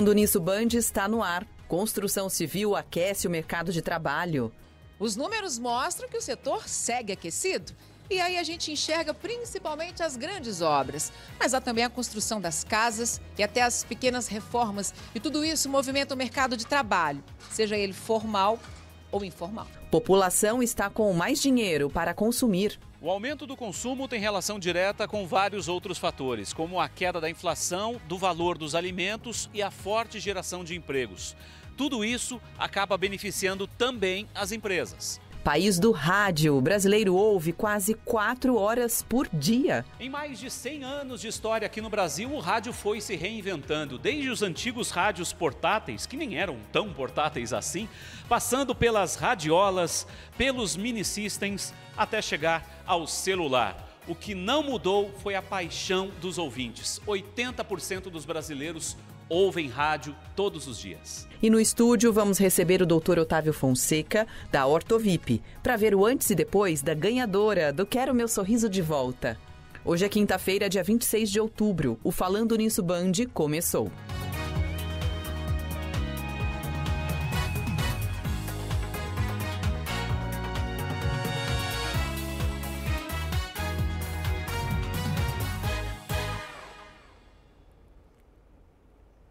Mundo Nisso Band está no ar. Construção civil aquece o mercado de trabalho. Os números mostram que o setor segue aquecido. E aí a gente enxerga principalmente as grandes obras, mas há também a construção das casas e até as pequenas reformas. E tudo isso movimenta o mercado de trabalho, seja ele formal ou informal. População está com mais dinheiro para consumir. O aumento do consumo tem relação direta com vários outros fatores, como a queda da inflação, do valor dos alimentos e a forte geração de empregos. Tudo isso acaba beneficiando também as empresas. País do rádio, o brasileiro ouve quase quatro horas por dia. Em mais de 100 anos de história aqui no Brasil, o rádio foi se reinventando, desde os antigos rádios portáteis, que nem eram tão portáteis assim, passando pelas radiolas, pelos mini systems, até chegar ao celular. O que não mudou foi a paixão dos ouvintes. 80% dos brasileiros ouvem rádio todos os dias. E no estúdio vamos receber o Dr. Otávio Fonseca, da Ortovip, para ver o antes e depois da ganhadora do Quero Meu Sorriso de Volta. Hoje é quinta-feira, dia 26 de outubro. O Falando Nisso Band começou.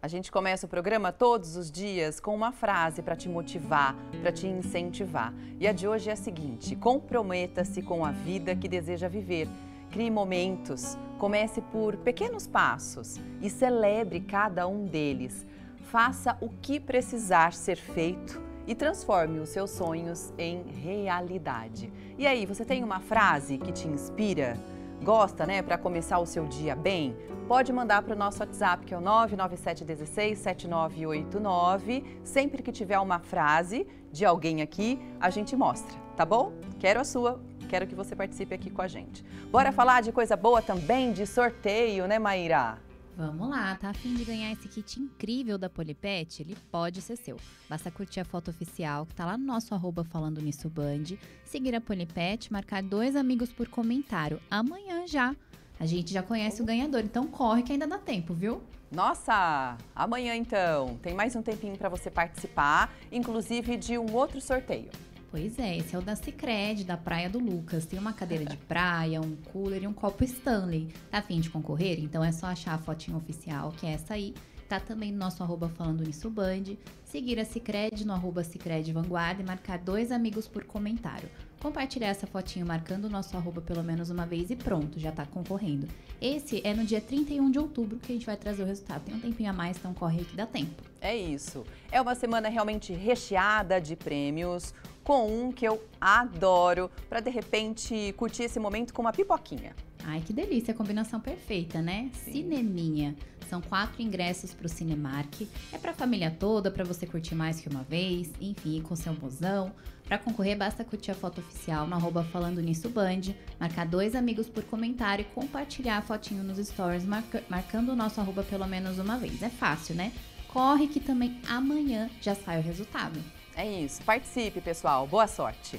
A gente começa o programa todos os dias com uma frase para te motivar, para te incentivar. E a de hoje é a seguinte: comprometa-se com a vida que deseja viver. Crie momentos, comece por pequenos passos e celebre cada um deles. Faça o que precisar ser feito e transforme os seus sonhos em realidade. E aí, você tem uma frase que te inspira? Gosta, né, para começar o seu dia bem? Pode mandar para o nosso WhatsApp, que é o 997167989. Sempre que tiver uma frase de alguém aqui, a gente mostra, tá bom? Quero a sua, quero que você participe aqui com a gente. Bora falar de coisa boa também, de sorteio, né, Maíra? Vamos lá, tá afim de ganhar esse kit incrível da Polipet? Ele pode ser seu. Basta curtir a foto oficial que tá lá no nosso arroba falando nisso band, seguir a Polipet, marcar dois amigos por comentário. Amanhã já. A gente já conhece o ganhador, então corre que ainda dá tempo, viu? Nossa, amanhã então tem mais um tempinho para você participar, inclusive de um outro sorteio. Pois é, esse é o da Cicred, da Praia do Lucas. Tem uma cadeira de praia, um cooler e um copo Stanley. Tá afim de concorrer? Então é só achar a fotinha oficial, que é essa aí. Tá também no nosso arroba falando nisso band. Seguir a Cicred no arroba Cicred Vanguarda e marcar dois amigos por comentário. Compartilhar essa fotinho marcando o nosso arroba pelo menos uma vez e pronto, já tá concorrendo. Esse é no dia 31 de outubro que a gente vai trazer o resultado. Tem um tempinho a mais, então corre aí que dá tempo. É isso. É uma semana realmente recheada de prêmios com um que eu adoro, para de repente curtir esse momento com uma pipoquinha. Ai, que delícia, combinação perfeita, né? Sim. Cineminha. São quatro ingressos para o Cinemark. É para a família toda, para você curtir mais que uma vez, enfim, com seu mozão. Para concorrer, basta curtir a foto oficial no arroba falando nisso band, marcar dois amigos por comentário e compartilhar a fotinho nos stories, marca, marcando o nosso arroba pelo menos uma vez. É fácil, né? Corre que também amanhã já sai o resultado. É isso. Participe, pessoal. Boa sorte.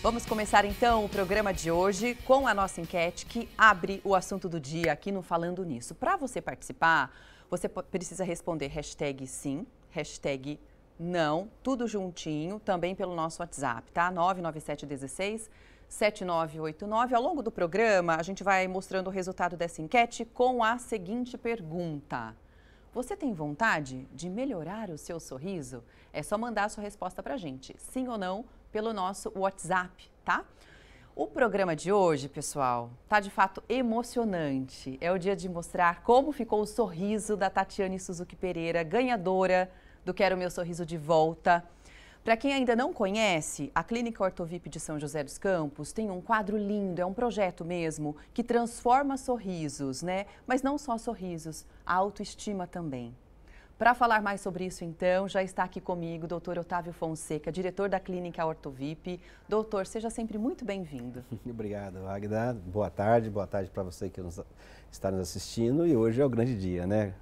Vamos começar então o programa de hoje com a nossa enquete que abre o assunto do dia aqui no Falando Nisso. Para você participar, você precisa responder hashtag sim, hashtag não, tudo juntinho, também pelo nosso WhatsApp, tá? 99716 7989. Ao longo do programa, a gente vai mostrando o resultado dessa enquete com a seguinte pergunta. Você tem vontade de melhorar o seu sorriso? É só mandar a sua resposta para a gente, sim ou não, pelo nosso WhatsApp, tá? O programa de hoje, pessoal, tá de fato emocionante. É o dia de mostrar como ficou o sorriso da Tatiane Suzuki Pereira, ganhadora do Quero Meu Sorriso de Volta. Para quem ainda não conhece, a Clínica Ortovip de São José dos Campos tem um quadro lindo, é um projeto mesmo que transforma sorrisos, né? Mas não só sorrisos, a autoestima também. Para falar mais sobre isso, então, já está aqui comigo o doutor Otávio Fonseca, diretor da Clínica Ortovip. Doutor, seja sempre muito bem-vindo. Obrigado, Agda. Boa tarde, boa tarde para você que nos, está nos assistindo. E hoje é o grande dia, né?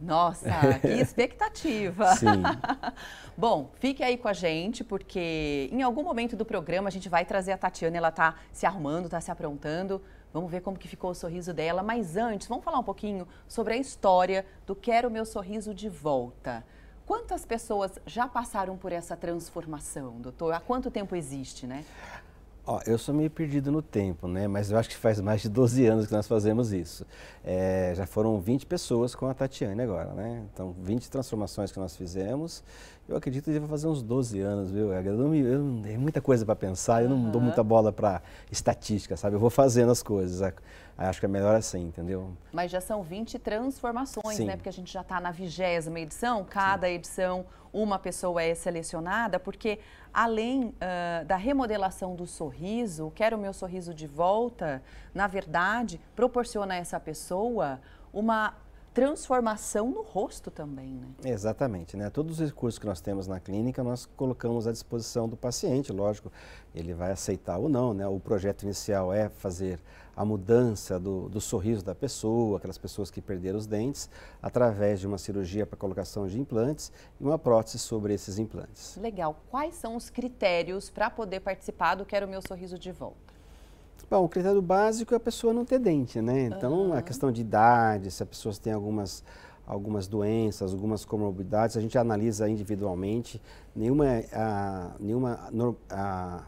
Nossa, que expectativa! Sim. Bom, fique aí com a gente, porque em algum momento do programa a gente vai trazer a Tatiana, ela está se arrumando, está se aprontando. Vamos ver como que ficou o sorriso dela, mas antes, vamos falar um pouquinho sobre a história do Quero Meu Sorriso de Volta. Quantas pessoas já passaram por essa transformação, doutor? Há quanto tempo existe, né? Ó, eu sou meio perdido no tempo, né? Mas eu acho que faz mais de 12 anos que nós fazemos isso. É, já foram 20 pessoas com a Tatiane agora, né? Então, 20 transformações que nós fizemos. Eu acredito que vai fazer uns 12 anos, viu? Eu não, eu não, é muita coisa para pensar, eu não uhum. dou muita bola para estatística, sabe? Eu vou fazendo as coisas acho que é melhor assim, entendeu? Mas já são 20 transformações, né? Sim. né? Porque a gente já está na vigésima edição, cada Sim. edição uma pessoa é selecionada, porque além uh, da remodelação do sorriso, quero o meu sorriso de volta, na verdade, proporciona a essa pessoa uma transformação no rosto também, né? Exatamente, né? Todos os recursos que nós temos na clínica, nós colocamos à disposição do paciente, lógico, ele vai aceitar ou não, né? O projeto inicial é fazer a mudança do, do sorriso da pessoa, aquelas pessoas que perderam os dentes, através de uma cirurgia para colocação de implantes e uma prótese sobre esses implantes. Legal. Quais são os critérios para poder participar do Quero Meu Sorriso de Volta? Bom, o critério básico é a pessoa não ter dente, né? Então, uhum. a questão de idade, se a pessoa tem algumas, algumas doenças, algumas comorbidades, a gente analisa individualmente. Nenhuma, é, a, nenhuma a,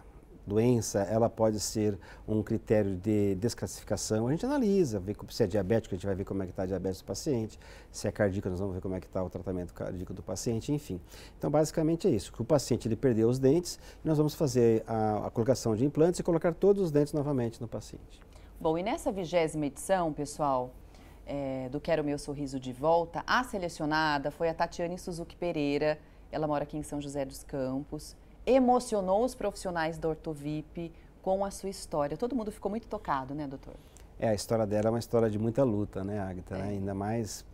doença, ela pode ser um critério de desclassificação. A gente analisa, vê se é diabético, a gente vai ver como é que está a diabetes do paciente, se é cardíaco, nós vamos ver como é que está o tratamento cardíaco do paciente, enfim. Então, basicamente é isso, que o paciente ele perdeu os dentes, nós vamos fazer a, a colocação de implantes e colocar todos os dentes novamente no paciente. Bom, e nessa vigésima edição, pessoal, é, do Quero Meu Sorriso de Volta, a selecionada foi a Tatiane Suzuki Pereira, ela mora aqui em São José dos Campos, emocionou os profissionais da Ortovip com a sua história. Todo mundo ficou muito tocado, né, doutor? É, a história dela é uma história de muita luta, né, Agatha? Né? É. Ainda mais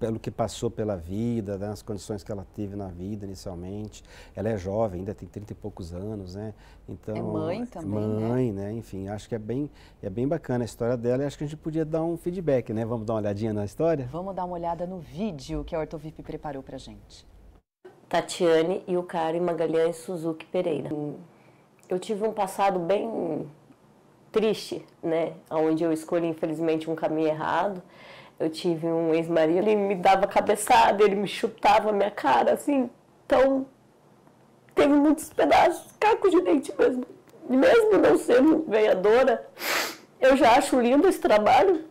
pelo que passou pela vida, né, as condições que ela teve na vida inicialmente. Ela é jovem, ainda tem 30 e poucos anos, né? Então, é mãe é também, né? mãe, né? né? Enfim, acho que é bem, é bem bacana a história dela e acho que a gente podia dar um feedback, né? Vamos dar uma olhadinha na história? Vamos dar uma olhada no vídeo que a Ortovip preparou pra gente. Tatiane Yukari Magalhães Suzuki Pereira. Eu tive um passado bem triste, né? Onde eu escolhi, infelizmente, um caminho errado. Eu tive um ex-marido, ele me dava cabeçada, ele me chutava a minha cara, assim. Então, teve muitos pedaços, caco de dente mesmo. Mesmo não sendo ganhadora, eu já acho lindo esse trabalho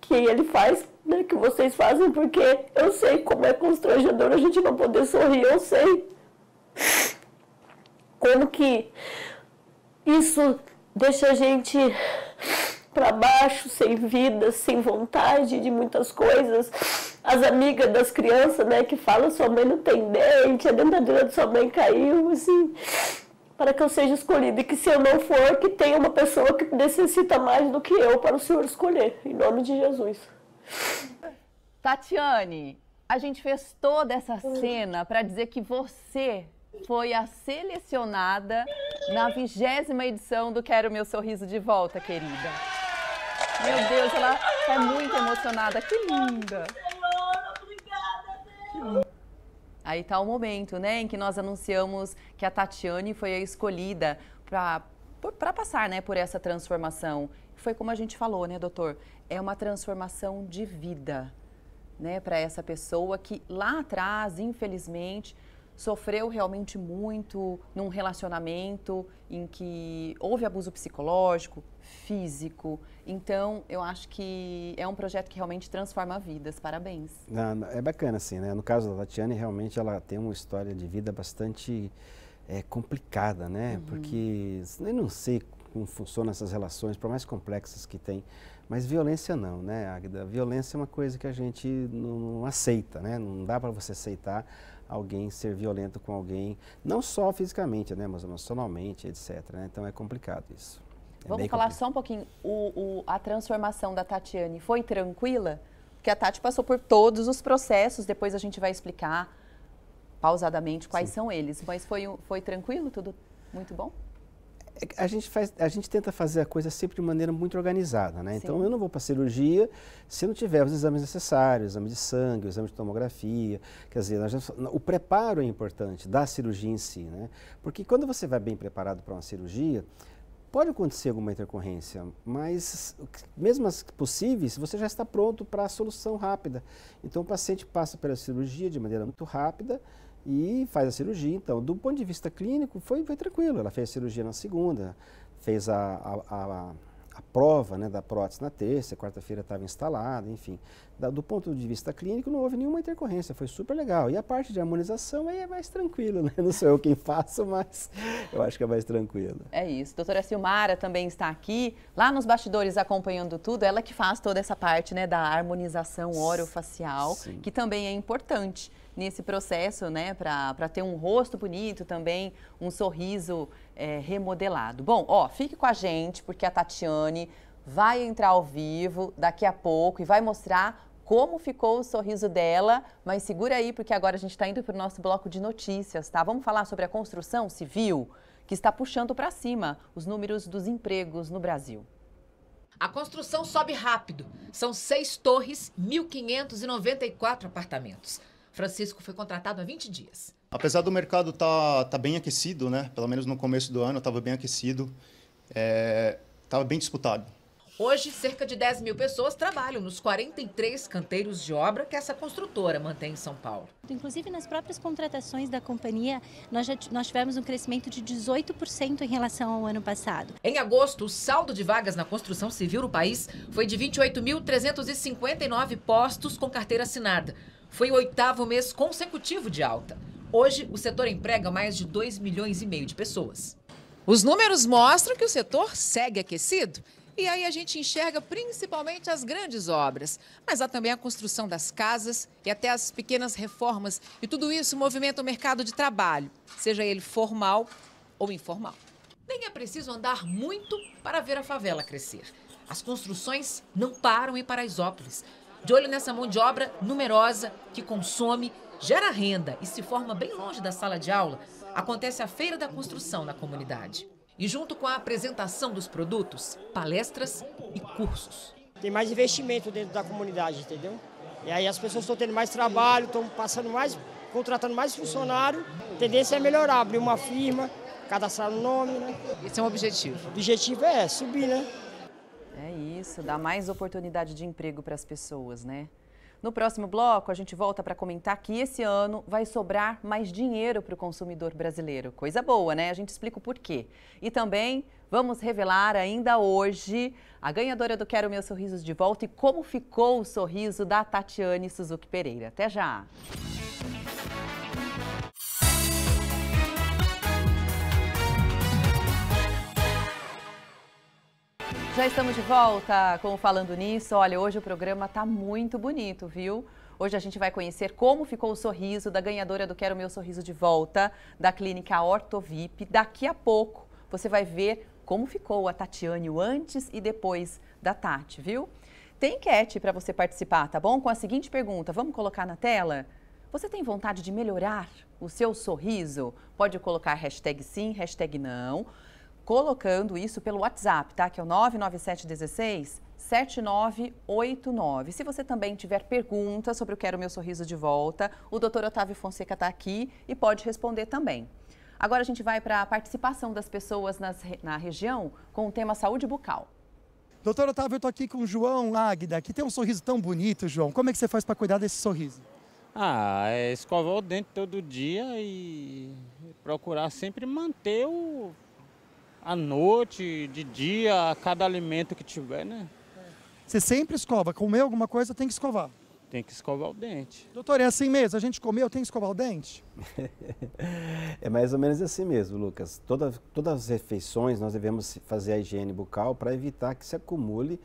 que ele faz né, que vocês fazem, porque eu sei como é constrangedor a gente não poder sorrir, eu sei como que isso deixa a gente para baixo, sem vida, sem vontade de muitas coisas. As amigas das crianças, né, que falam sua mãe não tem dente, a dentadura de sua mãe caiu, assim, para que eu seja escolhida e que se eu não for, que tenha uma pessoa que necessita mais do que eu para o Senhor escolher, em nome de Jesus. Tatiane, a gente fez toda essa cena para dizer que você foi a selecionada na vigésima edição do Quero Meu Sorriso de Volta, querida. Meu Deus, ela é muito emocionada. Que linda! Aí tá o momento, né, em que nós anunciamos que a Tatiane foi a escolhida para passar, né, por essa transformação foi como a gente falou, né, doutor? É uma transformação de vida, né, para essa pessoa que lá atrás, infelizmente, sofreu realmente muito num relacionamento em que houve abuso psicológico, físico. Então, eu acho que é um projeto que realmente transforma vidas. Parabéns. É bacana, assim, né? No caso da Tatiane, realmente ela tem uma história de vida bastante é, complicada, né? Uhum. Porque eu não sei como funcionam essas relações, por mais complexas que tem. Mas violência não, né, Agda? Violência é uma coisa que a gente não, aceita, né? Não dá para você aceitar alguém ser violento com alguém, não só fisicamente, né, mas emocionalmente, etc. Né? Então é complicado isso. É Vamos falar complicado. só um pouquinho. O, o, a transformação da Tatiane foi tranquila? Porque a Tati passou por todos os processos, depois a gente vai explicar pausadamente quais Sim. são eles. Mas foi, foi tranquilo? Tudo muito bom? É a gente, faz, a gente tenta fazer a coisa sempre de maneira muito organizada, né? Então, Sim. Então eu não vou para cirurgia se não tiver os exames necessários, exame de sangue, exame de tomografia, quer dizer, o preparo é importante da cirurgia em si, né? Porque quando você vai bem preparado para uma cirurgia, pode acontecer alguma intercorrência, mas mesmo as possíveis, você já está pronto para a solução rápida. Então o paciente passa pela cirurgia de maneira muito rápida, e faz a cirurgia. Então, do ponto de vista clínico, foi, foi tranquilo. Ela fez a cirurgia na segunda, fez a, a, a, a prova né, da prótese na terça, quarta-feira estava instalada, enfim. Da, do ponto de vista clínico, não houve nenhuma intercorrência, foi super legal. E a parte de harmonização aí é mais tranquilo, né? Não sou eu quem faço, mas eu acho que é mais tranquilo. É isso. Doutora Silmara também está aqui, lá nos bastidores acompanhando tudo, ela que faz toda essa parte né, da harmonização orofacial, Sim. que também é importante nesse processo, né, para ter um rosto bonito também, um sorriso é, remodelado. Bom, ó, fique com a gente, porque a Tatiane vai entrar ao vivo daqui a pouco e vai mostrar como ficou o sorriso dela, mas segura aí porque agora a gente está indo para o nosso bloco de notícias, tá? Vamos falar sobre a construção civil que está puxando para cima os números dos empregos no Brasil. A construção sobe rápido. São seis torres, 1.594 apartamentos. Francisco foi contratado há 20 dias. Apesar do mercado estar tá, tá bem aquecido, né? Pelo menos no começo do ano estava bem aquecido, estava é, bem disputado. Hoje, cerca de 10 mil pessoas trabalham nos 43 canteiros de obra que essa construtora mantém em São Paulo. Inclusive, nas próprias contratações da companhia, nós, já, nós tivemos um crescimento de 18% em relação ao ano passado. Em agosto, o saldo de vagas na construção civil no país foi de 28.359 postos com carteira assinada. Foi o oitavo mês consecutivo de alta. Hoje, o setor emprega mais de 2 milhões e meio de pessoas. Os números mostram que o setor segue aquecido. E aí a gente enxerga principalmente as grandes obras, mas há também a construção das casas e até as pequenas reformas. E tudo isso movimenta o mercado de trabalho, seja ele formal ou informal. Nem é preciso andar muito para ver a favela crescer. As construções não param em Paraisópolis de olho nessa mão de obra numerosa que consome, gera renda e se forma bem longe da sala de aula, acontece a Feira da Construção na comunidade. E junto com a apresentação dos produtos, palestras e cursos. Tem mais investimento dentro da comunidade, entendeu? E aí as pessoas estão tendo mais trabalho, estão passando mais, contratando mais funcionário. A tendência é melhorar, abrir uma firma, cadastrar o um nome, né? Esse é um objetivo. O objetivo é subir, né? Isso, dá mais oportunidade de emprego para as pessoas, né? No próximo bloco, a gente volta para comentar que esse ano vai sobrar mais dinheiro para o consumidor brasileiro. Coisa boa, né? A gente explica o porquê. E também vamos revelar ainda hoje a ganhadora do Quero Meus Sorrisos de Volta e como ficou o sorriso da Tatiane Suzuki Pereira. Até já! Já estamos de volta com o Falando Nisso. Olha, hoje o programa está muito bonito, viu? Hoje a gente vai conhecer como ficou o sorriso da ganhadora do Quero Meu Sorriso de Volta, da clínica Ortovip. Daqui a pouco você vai ver como ficou a Tatiane o antes e depois da Tati, viu? Tem enquete para você participar, tá bom? Com a seguinte pergunta, vamos colocar na tela? Você tem vontade de melhorar o seu sorriso? Pode colocar hashtag sim, hashtag não colocando isso pelo WhatsApp, tá? Que é o 99716 7989. Se você também tiver perguntas sobre o Quero Meu Sorriso de Volta, o doutor Otávio Fonseca está aqui e pode responder também. Agora a gente vai para a participação das pessoas nas, na região com o tema saúde bucal. Doutor Otávio, eu estou aqui com o João Águida, que tem um sorriso tão bonito, João. Como é que você faz para cuidar desse sorriso? Ah, é escovar o dente todo dia e procurar sempre manter o à noite, de dia, a cada alimento que tiver, né? Você sempre escova. Comer alguma coisa, tem que escovar. Tem que escovar o dente. Doutor, é assim mesmo? A gente comeu, tem que escovar o dente? é mais ou menos assim mesmo, Lucas. Toda, todas as refeições nós devemos fazer a higiene bucal para evitar que se acumule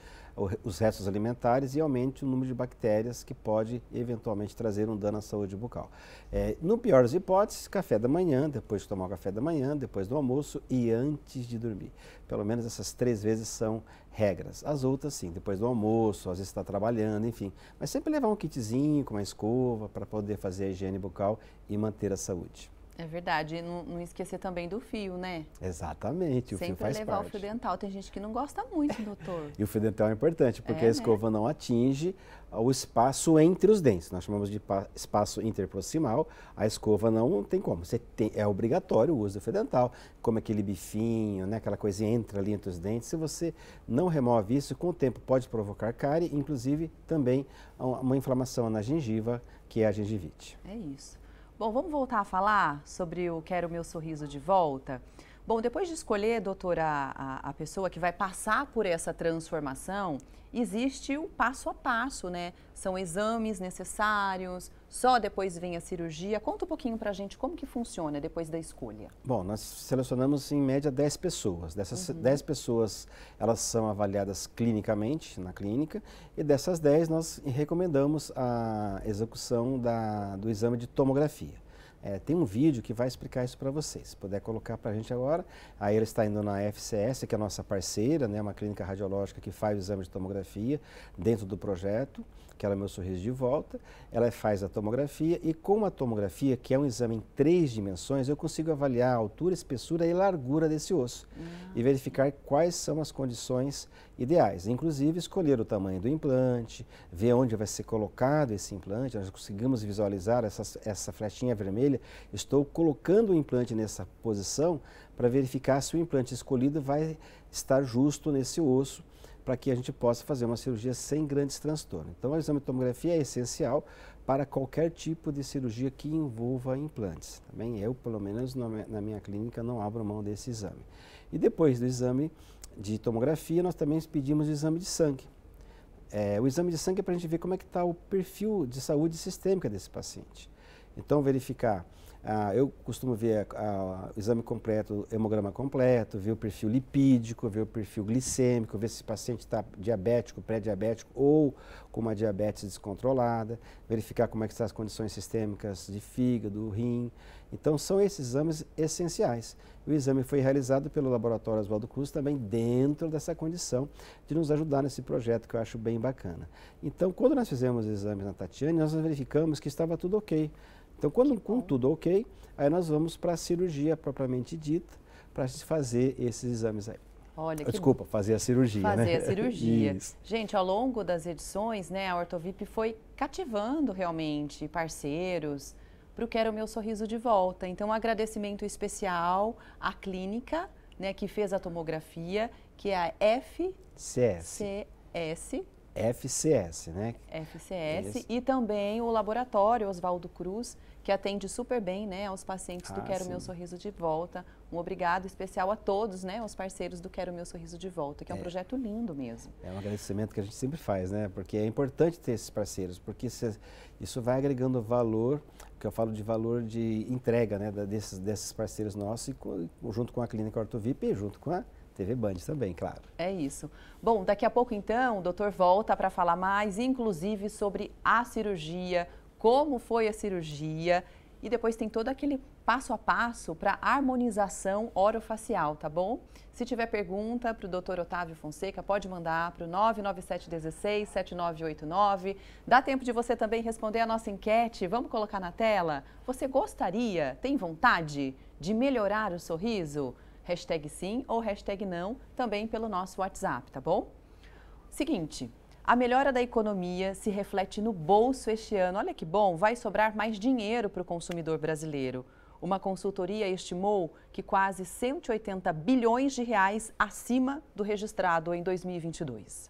os restos alimentares e aumente o número de bactérias que pode eventualmente trazer um dano à saúde bucal. É, no pior das hipóteses, café da manhã, depois de tomar o café da manhã, depois do almoço e antes de dormir. Pelo menos essas três vezes são regras. As outras, sim, depois do almoço, às vezes está trabalhando, enfim. Mas sempre levar um kitzinho com uma escova para poder fazer a higiene bucal e manter a saúde. É verdade, e não, não, esquecer também do fio, né? Exatamente, o Sempre fio faz levar parte. levar o fio dental, tem gente que não gosta muito, doutor. e o fio dental é importante, é, porque é, a né? escova né? não atinge o espaço entre os dentes. Nós chamamos de espaço interproximal, a escova não tem como. Você tem, é obrigatório o uso do fio dental, como aquele bifinho, né, aquela coisa entra ali entre os dentes. Se você não remove isso, com o tempo pode provocar cárie, inclusive também uma inflamação na gengiva, que é a gengivite. É isso. Bom, vamos voltar a falar sobre o Quero Meu Sorriso de Volta? Bom, depois de escolher, doutora, a, a, pessoa que vai passar por essa transformação, existe o passo a passo, né? São exames necessários, só depois vem a cirurgia. Conta um pouquinho para a gente como que funciona depois da escolha. Bom, nós selecionamos em média 10 pessoas. Dessas uhum. 10 pessoas, elas são avaliadas clinicamente, na clínica, e dessas 10 nós recomendamos a execução da, do exame de tomografia. É, tem um vídeo que vai explicar isso para vocês. Se puder colocar para a gente agora. Aí ela está indo na FCS, que é a nossa parceira, né, uma clínica radiológica que faz o exame de tomografia dentro do projeto que quero é meu sorriso de volta. Ela faz a tomografia e com a tomografia, que é um exame em três dimensões, eu consigo avaliar a altura, espessura e largura desse osso e verificar quais são as condições ideais. Inclusive, escolher o tamanho do implante, ver onde vai ser colocado esse implante. Nós conseguimos visualizar essa, essa flechinha vermelha. Estou colocando o implante nessa posição para verificar se o implante escolhido vai estar justo nesse osso para que a gente possa fazer uma cirurgia sem grandes transtornos. Então, o exame de tomografia é essencial para qualquer tipo de cirurgia que envolva implantes. Também eu, pelo menos na minha clínica, não abro mão desse exame. E depois do exame de tomografia, nós também pedimos o exame de sangue. É, o exame de sangue é para a gente ver como é que está o perfil de saúde sistêmica desse paciente. Então, verificar ah, eu costumo ver ah, o exame completo, o hemograma completo, ver o perfil lipídico, ver o perfil glicêmico, ver se o paciente está diabético, pré-diabético ou com uma diabetes descontrolada, verificar como é que estão tá as condições sistêmicas de fígado, rim. Então, são esses exames essenciais. O exame foi realizado pelo Laboratório Oswaldo Cruz também dentro dessa condição de nos ajudar nesse projeto que eu acho bem bacana. Então, quando nós fizemos exames na Tatiane, nós verificamos que estava tudo ok então, quando com tudo ok, aí nós vamos para a cirurgia propriamente dita, para se fazer esses exames aí. Olha, Desculpa, fazer a cirurgia, né? fazer né? a cirurgia. Gente, ao longo das edições, né, a Ortovip foi cativando realmente parceiros para o Quero Meu Sorriso de Volta. Então, um agradecimento especial à clínica né, que fez a tomografia, que é a FCS. FCS, né? FCS Esse. e também o laboratório Oswaldo Cruz, que atende super bem né, aos pacientes do ah, Quero sim. Meu Sorriso de Volta. Um obrigado especial a todos, né, aos parceiros do Quero Meu Sorriso de Volta, que é um é. projeto lindo mesmo. É um agradecimento que a gente sempre faz, né? Porque é importante ter esses parceiros, porque isso vai agregando valor, que eu falo de valor de entrega né, desses, desses parceiros nossos, e com, junto com a Clínica Ortovip e junto com a TV Band também, claro. É isso. Bom, daqui a pouco então o doutor volta para falar mais, inclusive sobre a cirurgia como foi a cirurgia e depois tem todo aquele passo a passo para harmonização orofacial, tá bom? Se tiver pergunta para o Dr. Otávio Fonseca, pode mandar para o 997167989. Dá tempo de você também responder a nossa enquete. Vamos colocar na tela? Você gostaria, tem vontade de melhorar o sorriso? Hashtag sim ou hashtag não, também pelo nosso WhatsApp, tá bom? Seguinte, a melhora da economia se reflete no bolso este ano. Olha que bom, vai sobrar mais dinheiro para o consumidor brasileiro. Uma consultoria estimou que quase 180 bilhões de reais acima do registrado em 2022.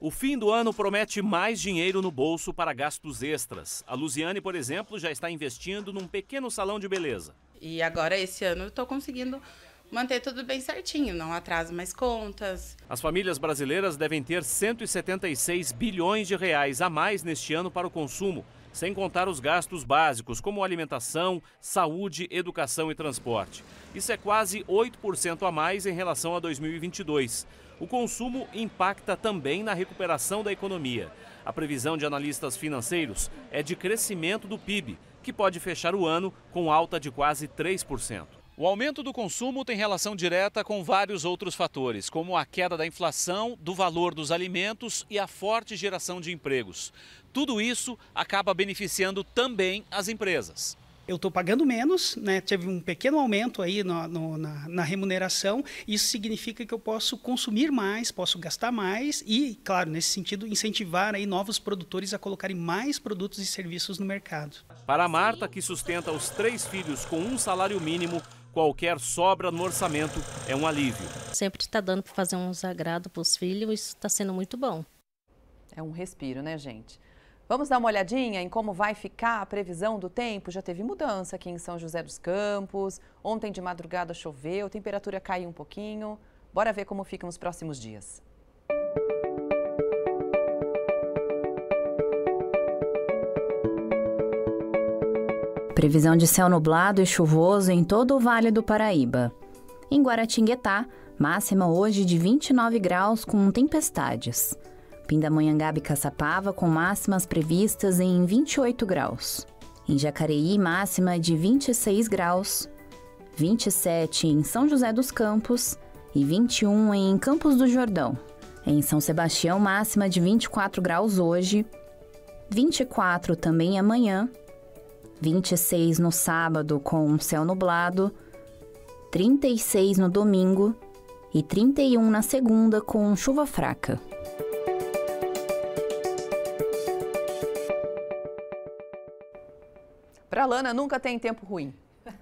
O fim do ano promete mais dinheiro no bolso para gastos extras. A Luziane, por exemplo, já está investindo num pequeno salão de beleza. E agora, esse ano, eu estou conseguindo manter tudo bem certinho, não atraso mais contas. As famílias brasileiras devem ter 176 bilhões de reais a mais neste ano para o consumo, sem contar os gastos básicos, como alimentação, saúde, educação e transporte. Isso é quase 8% a mais em relação a 2022. O consumo impacta também na recuperação da economia. A previsão de analistas financeiros é de crescimento do PIB, que pode fechar o ano com alta de quase 3%. O aumento do consumo tem relação direta com vários outros fatores, como a queda da inflação, do valor dos alimentos e a forte geração de empregos. Tudo isso acaba beneficiando também as empresas eu estou pagando menos, né? teve um pequeno aumento aí no, no, na, na, remuneração, isso significa que eu posso consumir mais, posso gastar mais e, claro, nesse sentido, incentivar aí novos produtores a colocarem mais produtos e serviços no mercado. Para a Marta, que sustenta os três filhos com um salário mínimo, qualquer sobra no orçamento é um alívio. Sempre está dando para fazer uns agrado para os filhos, isso está sendo muito bom. É um respiro, né, gente? Vamos dar uma olhadinha em como vai ficar a previsão do tempo? Já teve mudança aqui em São José dos Campos. Ontem de madrugada choveu, a temperatura caiu um pouquinho. Bora ver como ficam os próximos dias. previsão de céu nublado e chuvoso em todo o Vale do Paraíba. Em Guaratinguetá, máxima hoje de 29 graus com tempestades. Pindamonhangaba e Caçapava com máximas previstas em 28 graus. Em Jacareí, máxima de 26 graus, 27 em São José dos Campos e 21 em Campos do Jordão. Em São Sebastião, máxima de 24 graus hoje, 24 também amanhã 26 no sábado com céu nublado, 36 no domingo e 31 na segunda com chuva fraca. Para Lana nunca tem tempo ruim.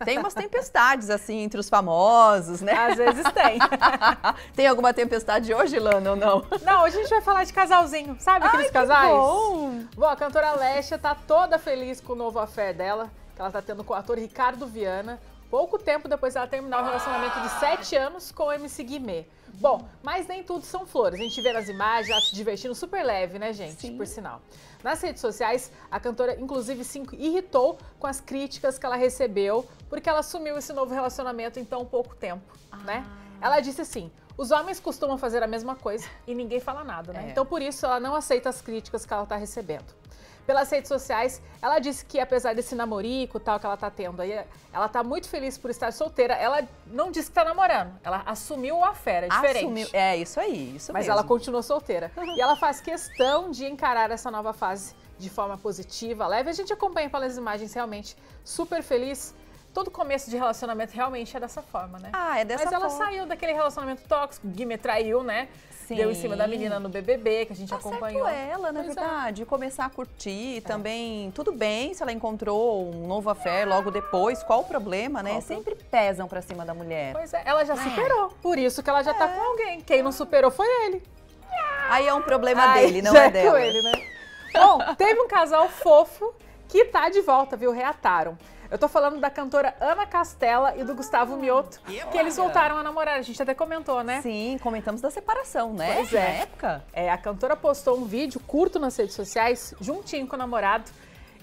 Tem umas tempestades, assim, entre os famosos, né? Às vezes tem. tem alguma tempestade hoje, Lana, ou não? Não, hoje a gente vai falar de casalzinho, sabe aqueles Ai, casais? Bom. bom, a cantora Lesha tá toda feliz com o novo afé dela, que ela tá tendo com o ator Ricardo Viana, pouco tempo depois ela terminar o relacionamento de 7 anos com o MC Guimê. Bom, mas nem tudo são flores. A gente vê nas imagens, ela se divertindo super leve, né, gente? Sim. Por sinal. Nas redes sociais, a cantora inclusive se irritou com as críticas que ela recebeu porque ela assumiu esse novo relacionamento em tão pouco tempo, né? ah. né? Ela disse assim: os homens costumam fazer a mesma coisa e ninguém fala nada, né? É. Então por isso ela não aceita as críticas que ela está recebendo pelas redes sociais. Ela disse que apesar desse namorico tal que ela tá tendo aí, ela tá muito feliz por estar solteira. Ela não disse que tá namorando, ela assumiu a fera, é diferente. Assumiu. É, isso aí, isso Mas mesmo. ela continuou solteira. e ela faz questão de encarar essa nova fase de forma positiva, leve. A gente acompanha pelas imagens realmente super feliz todo começo de relacionamento realmente é dessa forma, né? Ah, é dessa Mas forma. Mas ela saiu daquele relacionamento tóxico, me traiu, né? Sim. Deu em cima da menina no BBB, que a gente tá acompanhou. Certo ela, na pois é. verdade, é. começar a curtir é. também. Tudo bem se ela encontrou um novo afeto logo depois, qual o problema, né? Qual Sempre pro... pesam pra cima da mulher. Pois é, ela já é. superou. Por isso que ela já tá é. tá com alguém. Quem não superou foi ele. Aí é um problema Ai, dele, não é, é dela. Ele, né? Bom, teve um casal fofo que tá de volta, viu? Reataram. Eu tô falando da cantora Ana Castela e do Gustavo ah, Mioto, que eles voltaram a namorar. A gente até comentou, né? Sim, comentamos da separação, né? Pois é. Na época. É, a cantora postou um vídeo curto nas redes sociais, juntinho com o namorado.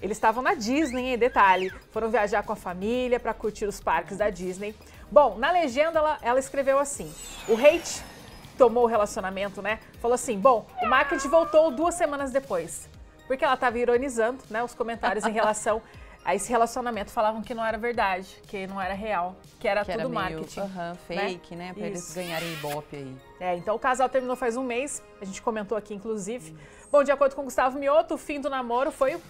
Eles estavam na Disney, em detalhe. Foram viajar com a família para curtir os parques da Disney. Bom, na legenda ela, ela escreveu assim: o hate tomou o relacionamento, né? Falou assim: bom, o marketing voltou duas semanas depois. Porque ela estava ironizando, né? Os comentários em relação Aí esse relacionamento falavam que não era verdade, que não era real, que era que tudo era meio, marketing. Uh -huh, né? fake, né? né? Pra Isso. eles ganharem ibope aí. É, então o casal terminou faz um mês, a gente comentou aqui, inclusive. Isso. Bom, de acordo com o Gustavo Mioto, o fim do namoro foi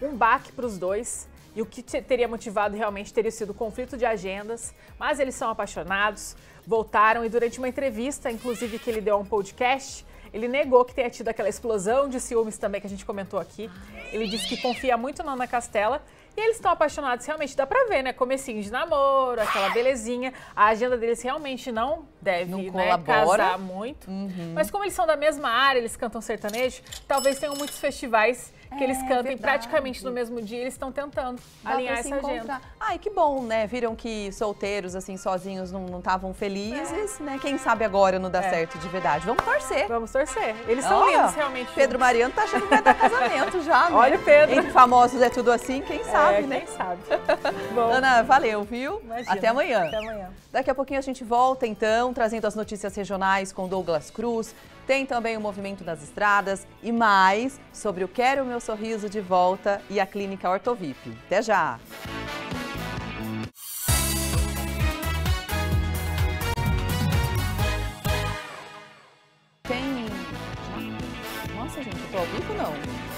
um baque pros dois. E o que teria motivado realmente teria sido o conflito de agendas, mas eles são apaixonados, voltaram e durante uma entrevista, inclusive que ele deu a um podcast, ele negou que tenha tido aquela explosão de ciúmes também que a gente comentou aqui. Ele disse que confia muito na Ana Castela e eles estão apaixonados, realmente dá pra ver, né? Comecinho de namoro, aquela belezinha. A agenda deles realmente não deve não né, casar muito. Uhum. Mas como eles são da mesma área, eles cantam sertanejo, talvez tenham muitos festivais que eles é cantem verdade. praticamente no mesmo dia, eles estão tentando Dá alinhar essa encontrar. agenda. Ai, que bom, né? Viram que solteiros, assim, sozinhos não estavam felizes, é. né? Quem sabe agora não dá é. certo de verdade. Vamos torcer. Vamos torcer. Eles são Olha, lindos, realmente. Pedro juntos. Mariano tá achando que vai dar casamento já, né? Olha o Pedro. Entre famosos é tudo assim, quem é, sabe, né? Quem sabe. bom. Ana, valeu, viu? Imagina. Até amanhã. Até amanhã. Daqui a pouquinho a gente volta, então, trazendo as notícias regionais com Douglas Cruz. Tem também o movimento das estradas e mais sobre o Quero Meu Sorriso de Volta e a Clínica Ortovip. Até já! Tem... Nossa, gente, eu tô ao vivo não?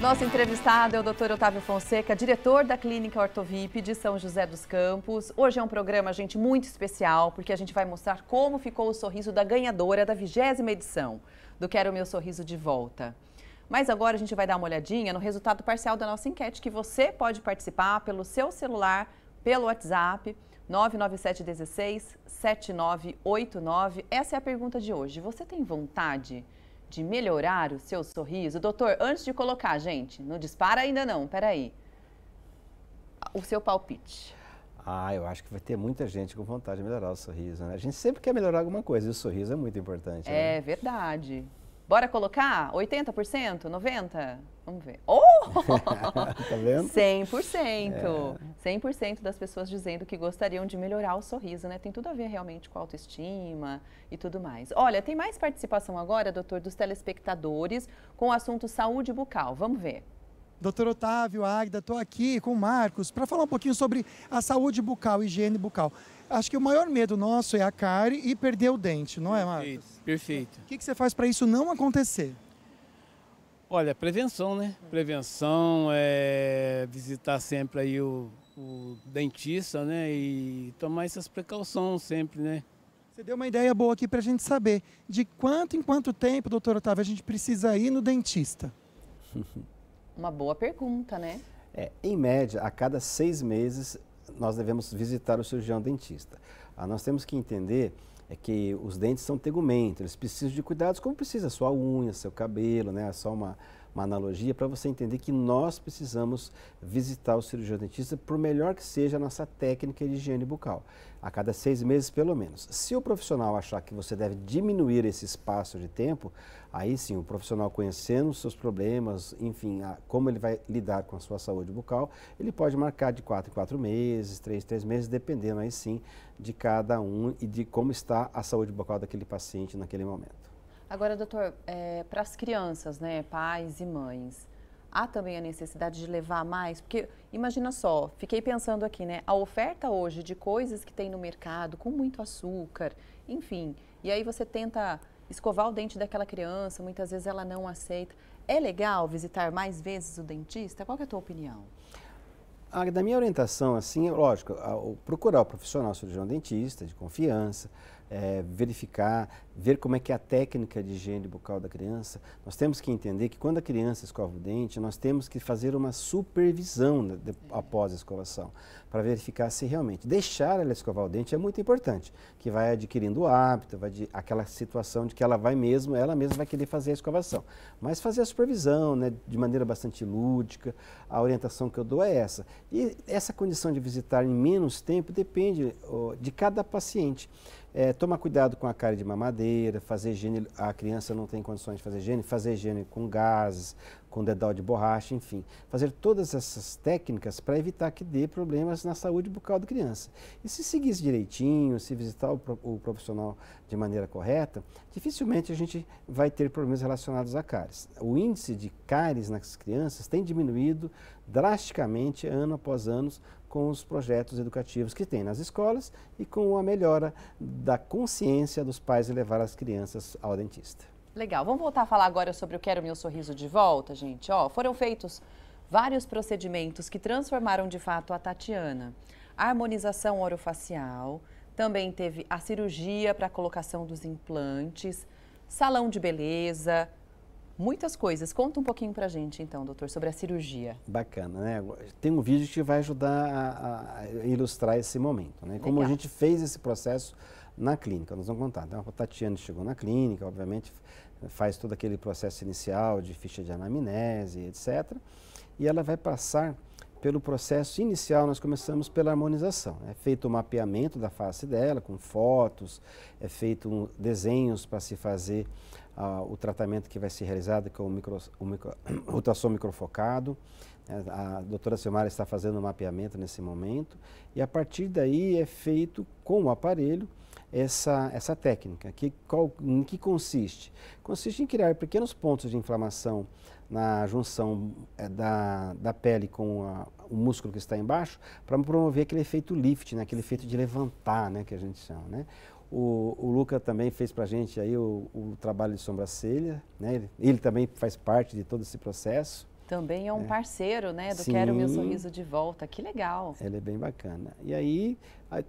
Nosso entrevistado é o Dr. Otávio Fonseca, diretor da Clínica Ortovip de São José dos Campos. Hoje é um programa, gente, muito especial, porque a gente vai mostrar como ficou o sorriso da ganhadora da vigésima edição do Quero Meu Sorriso de Volta. Mas agora a gente vai dar uma olhadinha no resultado parcial da nossa enquete, que você pode participar pelo seu celular, pelo WhatsApp, 16 7989. Essa é a pergunta de hoje. Você tem vontade de de melhorar o seu sorriso? Doutor, antes de colocar, gente, não dispara ainda não, peraí. O seu palpite. Ah, eu acho que vai ter muita gente com vontade de melhorar o sorriso, né? A gente sempre quer melhorar alguma coisa e o sorriso é muito importante. É né? verdade. Bora colocar 80%, 90%? Vamos ver. Oh! tá vendo? 100%. É. 100% das pessoas dizendo que gostariam de melhorar o sorriso, né? Tem tudo a ver realmente com autoestima e tudo mais. Olha, tem mais participação agora, doutor, dos telespectadores com o assunto saúde bucal. Vamos ver. Doutor Otávio, Agda, estou aqui com o Marcos para falar um pouquinho sobre a saúde bucal, higiene bucal. Acho que o maior medo nosso é a cárie e perder o dente, não é, Marcos? Perfeito. O que, que você faz para isso não acontecer? Olha, prevenção, né? Prevenção é visitar sempre aí o, o dentista, né? E tomar essas precauções sempre, né? Você deu uma ideia boa aqui para a gente saber de quanto em quanto tempo, doutor Otávio, a gente precisa ir no dentista. Uma boa pergunta, né? É, em média, a cada seis meses nós devemos visitar o cirurgião dentista. Ah, nós temos que entender é que os dentes são tegumento, eles precisam de cuidados como precisa sua unha, seu cabelo, né? Só uma uma analogia para você entender que nós precisamos visitar o cirurgião dentista, por melhor que seja a nossa técnica de higiene bucal, a cada seis meses pelo menos. Se o profissional achar que você deve diminuir esse espaço de tempo, aí sim, o profissional conhecendo os seus problemas, enfim, a, como ele vai lidar com a sua saúde bucal, ele pode marcar de quatro em quatro meses, três em três meses, dependendo aí sim de cada um e de como está a saúde bucal daquele paciente naquele momento. Agora, doutor, é, para as crianças, né, pais e mães, há também a necessidade de levar mais? Porque imagina só, fiquei pensando aqui, né? A oferta hoje de coisas que tem no mercado com muito açúcar, enfim, e aí você tenta escovar o dente daquela criança, muitas vezes ela não aceita. É legal visitar mais vezes o dentista? Qual é a tua opinião? Ah, da minha orientação, assim, lógico, procurar o profissional cirurgião dentista de confiança, é, verificar, ver como é que é a técnica de higiene bucal da criança. Nós temos que entender que quando a criança escova o dente, nós temos que fazer uma supervisão né, de, de, é. após a escovação, para verificar se realmente deixar ela escovar o dente é muito importante, que vai adquirindo o hábito, vai de, aquela situação de que ela vai mesmo, ela mesma vai querer fazer a escovação. Mas fazer a supervisão, né, de maneira bastante lúdica, a orientação que eu dou é essa. E essa condição de visitar em menos tempo depende de cada paciente. É, tomar cuidado com a cara de mamadeira, fazer higiene, a criança não tem condições de fazer higiene, fazer higiene com gases, com dedal de borracha, enfim. Fazer todas essas técnicas para evitar que dê problemas na saúde bucal da criança. E se seguir direitinho, se visitar o, o profissional de maneira correta, dificilmente a gente vai ter problemas relacionados a cáries. O índice de cáries nas crianças tem diminuído drasticamente ano após ano com os projetos educativos que tem nas escolas e com a melhora da consciência dos pais em levar as crianças ao dentista. Legal. Vamos voltar a falar agora sobre o Quero Meu Sorriso de Volta, gente. Ó, foram feitos vários procedimentos que transformaram de fato a Tatiana. A harmonização orofacial, também teve a cirurgia para a colocação dos implantes, salão de beleza, muitas coisas. Conta um pouquinho para a gente, então, doutor, sobre a cirurgia. Bacana, né? Tem um vídeo que vai ajudar a, a ilustrar esse momento, né? Como Legal. a gente fez esse processo na clínica, nós vamos contar. Então, a Tatiana chegou na clínica, obviamente, faz todo aquele processo inicial de ficha de anamnese, etc. E ela vai passar pelo processo inicial, nós começamos pela harmonização. Né? É feito o um mapeamento da face dela, com fotos, é feito um, desenhos para se fazer o tratamento que vai ser realizado, que é o, micro, o micro, ultrassom microfocado. Né? A doutora Silmara está fazendo o um mapeamento nesse momento e a partir daí é feito com o aparelho essa, essa técnica. Que, qual, em que consiste? Consiste em criar pequenos pontos de inflamação na junção é, da, da pele com a, o músculo que está embaixo para promover aquele efeito lift, né? aquele efeito de levantar né? que a gente chama. Né? O, o Luca também fez para a gente aí o, o, trabalho de sobrancelha, né? Ele, ele, também faz parte de todo esse processo. Também é um é. parceiro, né? Do Sim. Quero Meu Sorriso de Volta. Que legal. Ele é bem bacana. E aí,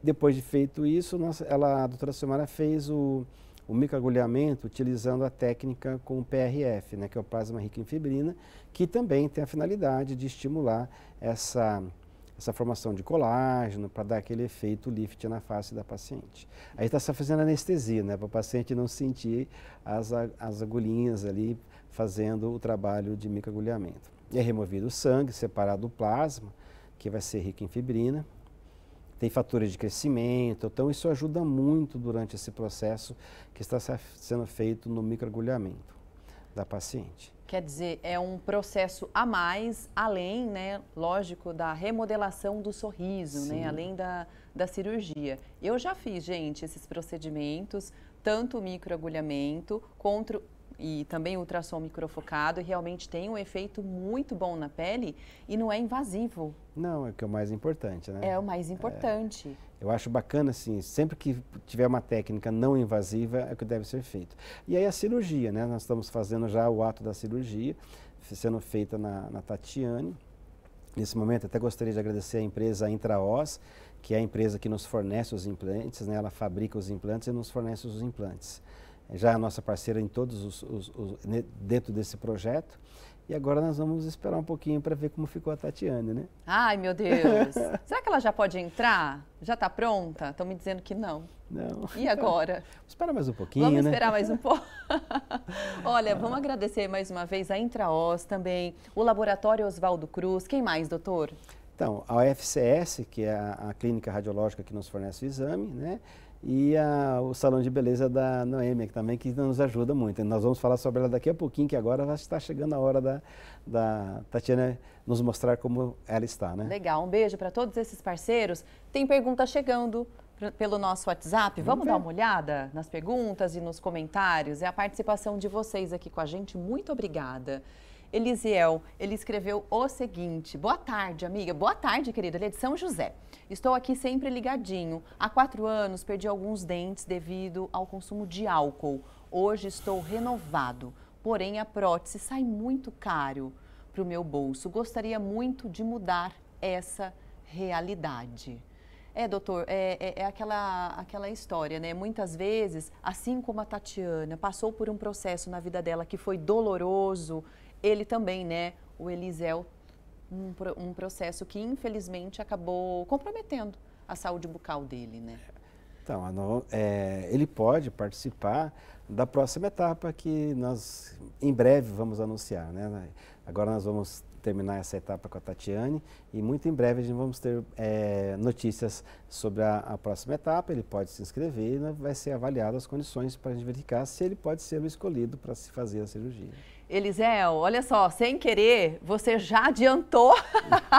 depois de feito isso, nossa, ela, a doutora Silmara fez o, o microagulhamento utilizando a técnica com o PRF, né? Que é o plasma rico em fibrina, que também tem a finalidade de estimular essa essa formação de colágeno para dar aquele efeito lift na face da paciente. Aí está só fazendo anestesia, né, para o paciente não sentir as, as agulhinhas ali fazendo o trabalho de microagulhamento. É removido o sangue, separado o plasma, que vai ser rico em fibrina. Tem fatores de crescimento, então isso ajuda muito durante esse processo que está sendo feito no microagulhamento da paciente. Quer dizer, é um processo a mais, além, né, lógico, da remodelação do sorriso, né, além da, da cirurgia. Eu já fiz, gente, esses procedimentos, tanto o microagulhamento quanto, e também ultrassom microfocado, realmente tem um efeito muito bom na pele e não é invasivo. Não, é o que é o mais importante, né? É o mais importante. É, eu acho bacana, assim, sempre que tiver uma técnica não invasiva, é o que deve ser feito. E aí a cirurgia, né? Nós estamos fazendo já o ato da cirurgia, sendo feita na, na Tatiane. Nesse momento, até gostaria de agradecer a empresa Intraos, que é a empresa que nos fornece os implantes, né? Ela fabrica os implantes e nos fornece os implantes já é a nossa parceira em todos os, os, os, né, dentro desse projeto. E agora nós vamos esperar um pouquinho para ver como ficou a Tatiane, né? Ai, meu Deus! Será que ela já pode entrar? Já está pronta? Estão me dizendo que não. Não. E agora? Espera mais um pouquinho, Vamos né? esperar mais um pouco. Olha, ah. vamos agradecer mais uma vez a Intraos também, o Laboratório Oswaldo Cruz. Quem mais, doutor? Então, a UFCS, que é a, a clínica radiológica que nos fornece o exame, né? e a, o Salão de Beleza da Noêmia, que também que nos ajuda muito. Nós vamos falar sobre ela daqui a pouquinho, que agora está chegando a hora da, da Tatiana nos mostrar como ela está. Né? Legal, um beijo para todos esses parceiros. Tem pergunta chegando pelo nosso WhatsApp. Vamos dar uma olhada nas perguntas e nos comentários. É a participação de vocês aqui com a gente. Muito obrigada. Elisiel, ele escreveu o seguinte: Boa tarde, amiga. Boa tarde, querida. Ele é de São José. Estou aqui sempre ligadinho. Há quatro anos perdi alguns dentes devido ao consumo de álcool. Hoje estou renovado, porém a prótese sai muito caro para o meu bolso. Gostaria muito de mudar essa realidade. É, doutor, é, é, é, aquela, aquela história, né? Muitas vezes, assim como a Tatiana passou por um processo na vida dela que foi doloroso, ele também, né, o Eliseu, um, um processo que infelizmente acabou comprometendo a saúde bucal dele, né? Então, é, ele pode participar da próxima etapa que nós em breve vamos anunciar, né? Agora nós vamos terminar essa etapa com a Tatiane e muito em breve a gente vamos ter é, notícias sobre a, a, próxima etapa. Ele pode se inscrever e né, vai ser avaliado as condições para a gente verificar se ele pode ser o escolhido para se fazer a cirurgia. Elisel, olha só, sem querer, você já adiantou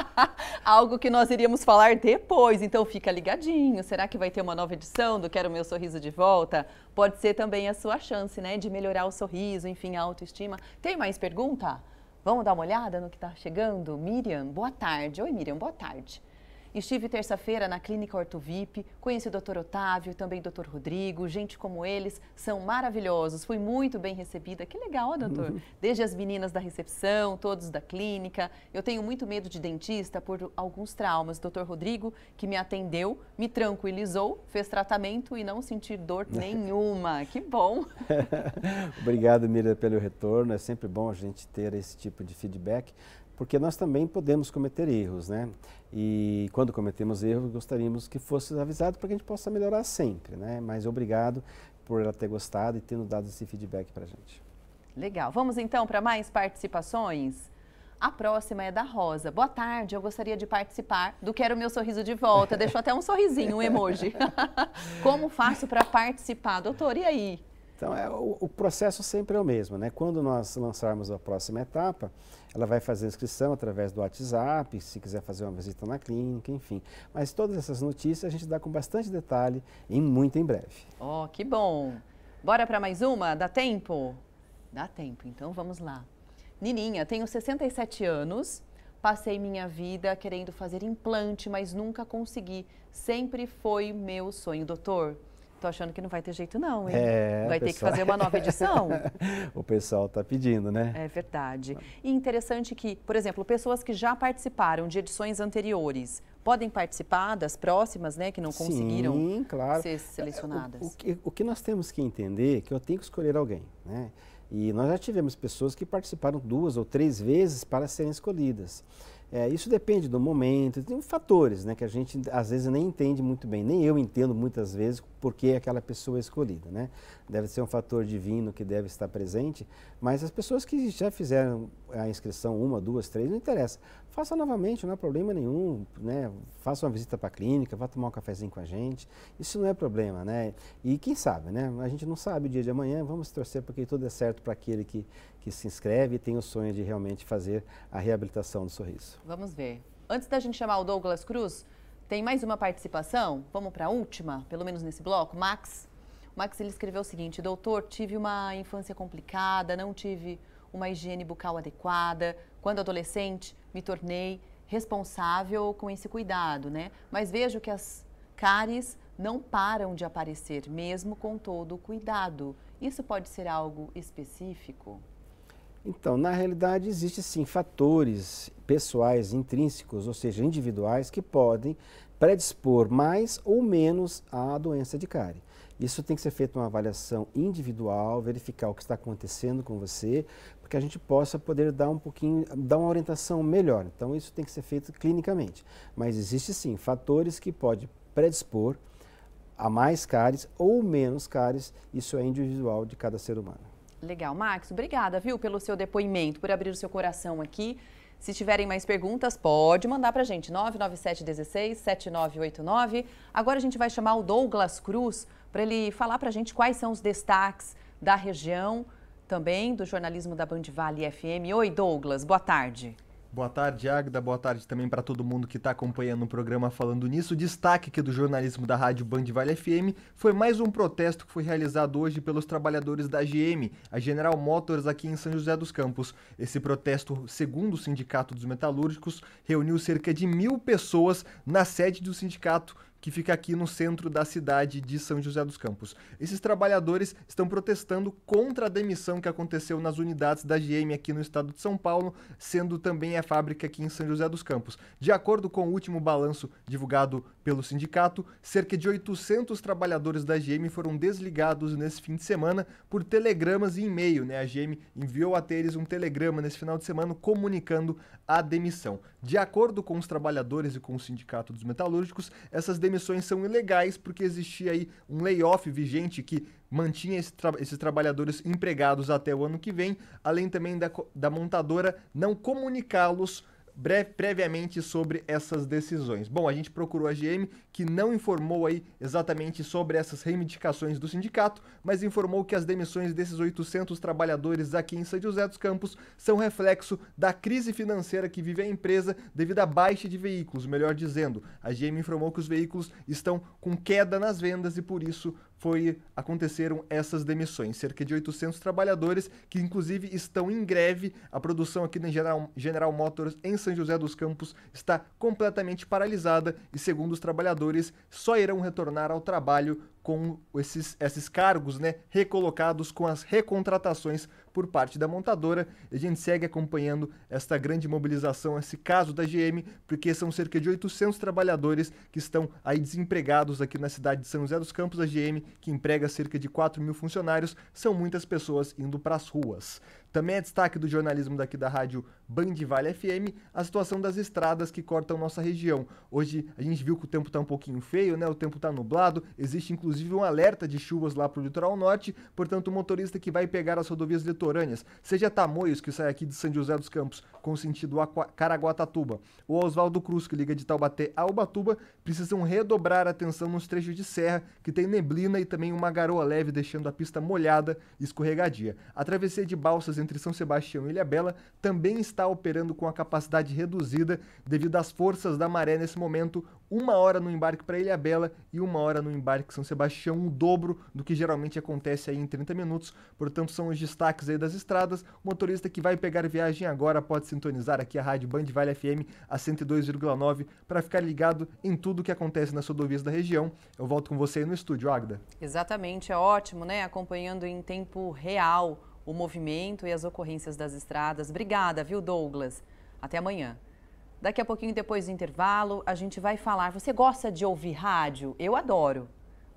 algo que nós iríamos falar depois, então fica ligadinho. Será que vai ter uma nova edição do Quero Meu Sorriso de Volta? Pode ser também a sua chance, né, de melhorar o sorriso, enfim, a autoestima. Tem mais pergunta? Vamos dar uma olhada no que está chegando? Miriam, boa tarde. Oi, Miriam, boa tarde. Estive terça-feira na Clínica Ortovip, conheci o Dr. Otávio, também o Dr. Rodrigo, gente como eles, são maravilhosos, fui muito bem recebida. Que legal, ó, doutor? Uhum. Desde as meninas da recepção, todos da clínica. Eu tenho muito medo de dentista por alguns traumas. Dr. Rodrigo, que me atendeu, me tranquilizou, fez tratamento e não senti dor nenhuma. que bom! Obrigado, Mira, pelo retorno. É sempre bom a gente ter esse tipo de feedback porque nós também podemos cometer erros, né? E quando cometemos erros, gostaríamos que fosse avisado para que a gente possa melhorar sempre, né? Mas obrigado por ela ter gostado e tendo dado esse feedback para a gente. Legal. Vamos então para mais participações? A próxima é da Rosa. Boa tarde, eu gostaria de participar do Quero Meu Sorriso de Volta. Deixou até um sorrisinho, um emoji. Como faço para participar? Doutor, e aí? Então, é, o, o, processo sempre é o mesmo. Né? Quando nós lançarmos a próxima etapa, ela vai fazer inscrição através do WhatsApp, se quiser fazer uma visita na clínica, enfim. Mas todas essas notícias a gente dá com bastante detalhe e muito em breve. Oh, que bom! Bora para mais uma? Dá tempo? Dá tempo, então vamos lá. Nininha, tenho 67 anos, passei minha vida querendo fazer implante, mas nunca consegui. Sempre foi meu sonho, doutor. Tô achando que não vai ter jeito não, hein? É, vai ter que fazer uma nova edição. o pessoal tá pedindo, né? É verdade. E interessante que, por exemplo, pessoas que já participaram de edições anteriores podem participar das próximas, né, que não conseguiram Sim, claro. ser selecionadas. É, o, o, que, o que nós temos que entender é que eu tenho que escolher alguém, né? E nós já tivemos pessoas que participaram duas ou três vezes para serem escolhidas. É, isso depende do momento, tem fatores né, que a gente às vezes nem entende muito bem, nem eu entendo muitas vezes porque aquela pessoa é escolhida. Né? Deve ser um fator divino que deve estar presente, mas as pessoas que já fizeram a inscrição uma, duas, três, não interessa faça novamente, não há problema nenhum, né? Faça uma visita para a clínica, vá tomar um cafezinho com a gente. Isso não é problema, né? E quem sabe, né? A gente não sabe o dia de amanhã, vamos torcer para que tudo dê é certo para aquele que, que se inscreve e tem o sonho de realmente fazer a reabilitação do sorriso. Vamos ver. Antes da gente chamar o Douglas Cruz, tem mais uma participação? Vamos para a última, pelo menos nesse bloco, Max. O Max ele escreveu o seguinte: "Doutor, tive uma infância complicada, não tive uma higiene bucal adequada. Quando adolescente, me tornei responsável com esse cuidado, né? Mas vejo que as cáries não param de aparecer, mesmo com todo o cuidado. Isso pode ser algo específico? Então, na realidade, existem sim fatores pessoais, intrínsecos, ou seja, individuais, que podem predispor mais ou menos à doença de cárie. Isso tem que ser feito uma avaliação individual, verificar o que está acontecendo com você, que a gente possa poder dar um pouquinho, dar uma orientação melhor. Então isso tem que ser feito clinicamente. Mas existe sim fatores que pode predispor a mais cáries ou menos cáries, isso é individual de cada ser humano. Legal, Max, obrigada, viu, pelo seu depoimento, por abrir o seu coração aqui. Se tiverem mais perguntas, pode mandar para a gente, 997-16-7989. Agora a gente vai chamar o Douglas Cruz para ele falar para a gente quais são os destaques da região também do jornalismo da Band Vale FM. Oi, Douglas, boa tarde. Boa tarde, Agda. Boa tarde também para todo mundo que está acompanhando o programa Falando Nisso. O destaque aqui do jornalismo da Rádio Band Vale FM foi mais um protesto que foi realizado hoje pelos trabalhadores da GM, a General Motors, aqui em São José dos Campos. Esse protesto, segundo o Sindicato dos Metalúrgicos, reuniu cerca de mil pessoas na sede do sindicato que fica aqui no centro da cidade de São José dos Campos. Esses trabalhadores estão protestando contra a demissão que aconteceu nas unidades da GM aqui no estado de São Paulo, sendo também a fábrica aqui em São José dos Campos. De acordo com o último balanço divulgado pelo sindicato, cerca de 800 trabalhadores da GM foram desligados nesse fim de semana por telegramas e e-mail, né? A GM enviou a eles um telegrama nesse final de semana comunicando a demissão. De acordo com os trabalhadores e com o sindicato dos metalúrgicos, essas demissões demissões são ilegais porque existia aí um layoff vigente que mantinha esse tra esses trabalhadores empregados até o ano que vem, além também da, da montadora não comunicá-los breve, previamente sobre essas decisões. Bom, a gente procurou a GM, que não informou aí exatamente sobre essas reivindicações do sindicato, mas informou que as demissões desses 800 trabalhadores aqui em São José dos Campos são reflexo da crise financeira que vive a empresa devido à baixa de veículos, melhor dizendo. A GM informou que os veículos estão com queda nas vendas e por isso foi aconteceram essas demissões. Cerca de 800 trabalhadores que inclusive estão em greve. A produção aqui na General, General Motors em São José dos Campos está completamente paralisada e segundo os trabalhadores, só irão retornar ao trabalho com esses, esses cargos né, recolocados com as recontratações por parte da montadora. a gente segue acompanhando esta grande mobilização, esse caso da GM, porque são cerca de 800 trabalhadores que estão aí desempregados aqui na cidade de São José dos Campos. A GM, que emprega cerca de 4 mil funcionários, são muitas pessoas indo para as ruas. Também é destaque do jornalismo daqui da rádio Band Vale FM a situação das estradas que cortam nossa região. Hoje a gente viu que o tempo está um pouquinho feio, né? O tempo está nublado, existe inclusive um alerta de chuvas lá para o litoral norte, portanto o motorista que vai pegar as rodovias litorâneas, seja Tamoios, que sai aqui de São José dos Campos com sentido a Caraguatatuba, ou Oswaldo Cruz, que liga de Taubaté a Ubatuba, precisam redobrar a atenção nos trechos de serra, que tem neblina e também uma garoa leve deixando a pista molhada e escorregadia. A travessia de balsas entre São Sebastião e Ilha Bela também está operando com a capacidade reduzida devido às forças da maré nesse momento, uma hora no embarque para Ilha Bela e uma hora no embarque São Sebastião, o dobro do que geralmente acontece aí em 30 minutos. Portanto, são os destaques aí das estradas. O motorista que vai pegar viagem agora pode sintonizar aqui a Rádio Band Vale FM a 102,9 para ficar ligado em tudo que acontece nas rodovias da região. Eu volto com você aí no estúdio, Agda. Exatamente, é ótimo, né? Acompanhando em tempo real o movimento e as ocorrências das estradas. Obrigada, viu, Douglas? Até amanhã. Daqui a pouquinho, depois do intervalo, a gente vai falar. Você gosta de ouvir rádio? Eu adoro.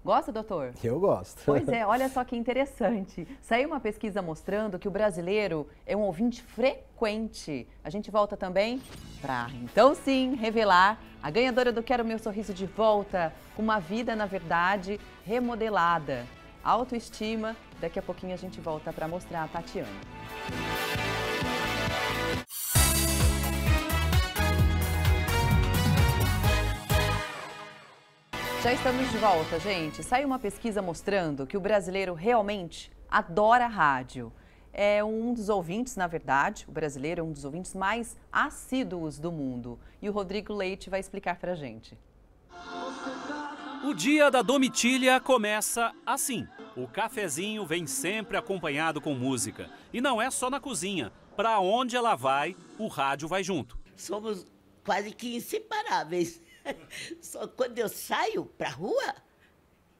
Gosta, doutor? Eu gosto. Pois é, olha só que interessante. Saiu uma pesquisa mostrando que o brasileiro é um ouvinte frequente. A gente volta também para, então sim, revelar a ganhadora do Quero Meu Sorriso de Volta, uma vida, na verdade, remodelada autoestima. Daqui a pouquinho a gente volta para mostrar a Tatiana. Já estamos de volta, gente. Saiu uma pesquisa mostrando que o brasileiro realmente adora rádio. É um dos ouvintes, na verdade, o brasileiro é um dos ouvintes mais assíduos do mundo. E o Rodrigo Leite vai explicar pra gente. O dia da domitília começa assim. O cafezinho vem sempre acompanhado com música. E não é só na cozinha. Para onde ela vai, o rádio vai junto. Somos quase que inseparáveis. Só quando eu saio para rua,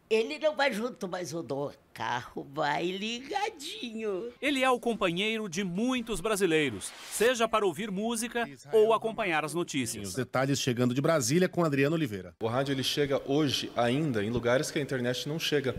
ele não vai junto, mas o do carro vai ligadinho. Ele é o companheiro de muitos brasileiros, seja para ouvir música ou acompanhar as notícias. Os detalhes chegando de Brasília com Adriano Oliveira. O rádio ele chega hoje ainda em lugares que a internet não chega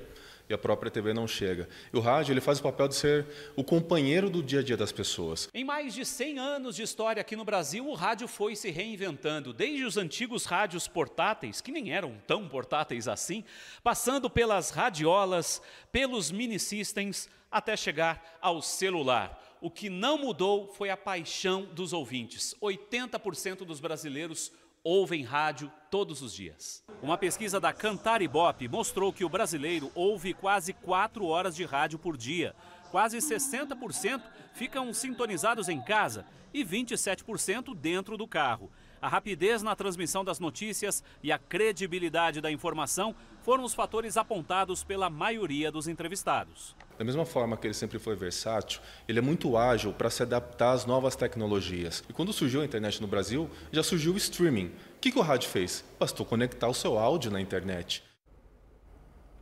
e a própria TV não chega. E o rádio ele faz o papel de ser o companheiro do dia a dia das pessoas. Em mais de 100 anos de história aqui no Brasil, o rádio foi se reinventando, desde os antigos rádios portáteis, que nem eram tão portáteis assim, passando pelas radiolas, pelos mini systems, até chegar ao celular. O que não mudou foi a paixão dos ouvintes. 80% dos brasileiros ouvem rádio todos os dias. Uma pesquisa da Cantar Ibope mostrou que o brasileiro ouve quase 4 horas de rádio por dia. Quase 60% ficam sintonizados em casa e 27% dentro do carro. A rapidez na transmissão das notícias e a credibilidade da informação foram os fatores apontados pela maioria dos entrevistados. Da mesma forma que ele sempre foi versátil, ele é muito ágil para se adaptar às novas tecnologias. E quando surgiu a internet no Brasil, já surgiu o streaming. O que, que o rádio fez? Bastou conectar o seu áudio na internet.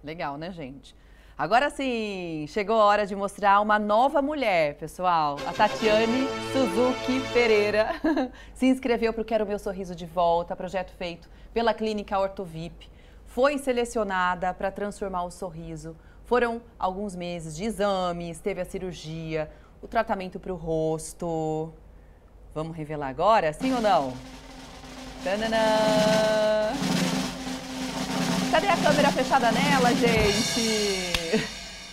Legal, né, gente? Agora sim, chegou a hora de mostrar uma nova mulher, pessoal. A Tatiane Suzuki Pereira se inscreveu para o Quero Meu Sorriso de Volta, projeto feito pela Clínica Ortovip. Foi selecionada para transformar o sorriso foram alguns meses de exames, teve a cirurgia, o tratamento para o rosto. Vamos revelar agora, sim ou não? Tananã! Cadê a câmera fechada nela, gente?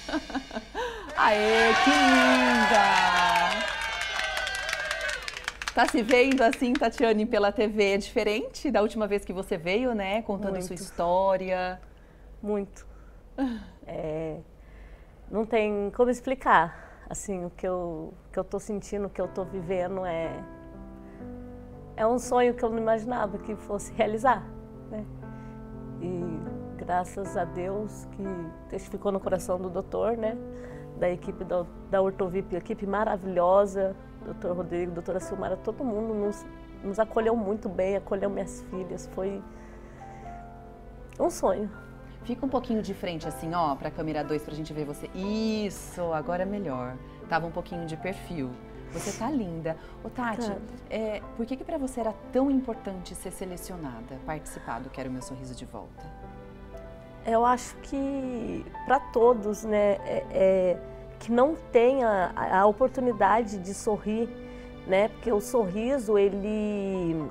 Aê, que linda! Tá se vendo assim, Tatiane, pela TV? É diferente da última vez que você veio, né? Contando Muito. sua história. Muito. É, não tem como explicar. Assim, o que eu, que eu tô sentindo, o que eu tô vivendo é... É um sonho que eu não imaginava que fosse realizar, né? E graças a Deus que testificou no coração do doutor, né? Da equipe da, da Ortovip, equipe maravilhosa, doutor Rodrigo, doutora Silmara, todo mundo nos, nos acolheu muito bem, acolheu minhas filhas, foi um sonho. Fica um pouquinho de frente assim, ó, pra câmera 2 pra gente ver você. Isso, agora é melhor. Tava um pouquinho de perfil. Você tá linda. Ô, Tati, tá. é, por que que pra você era tão importante ser selecionada, participar do Quero Meu Sorriso de Volta? Eu acho que para todos, né, é, é, que não tenha a oportunidade de sorrir, né, porque o sorriso, ele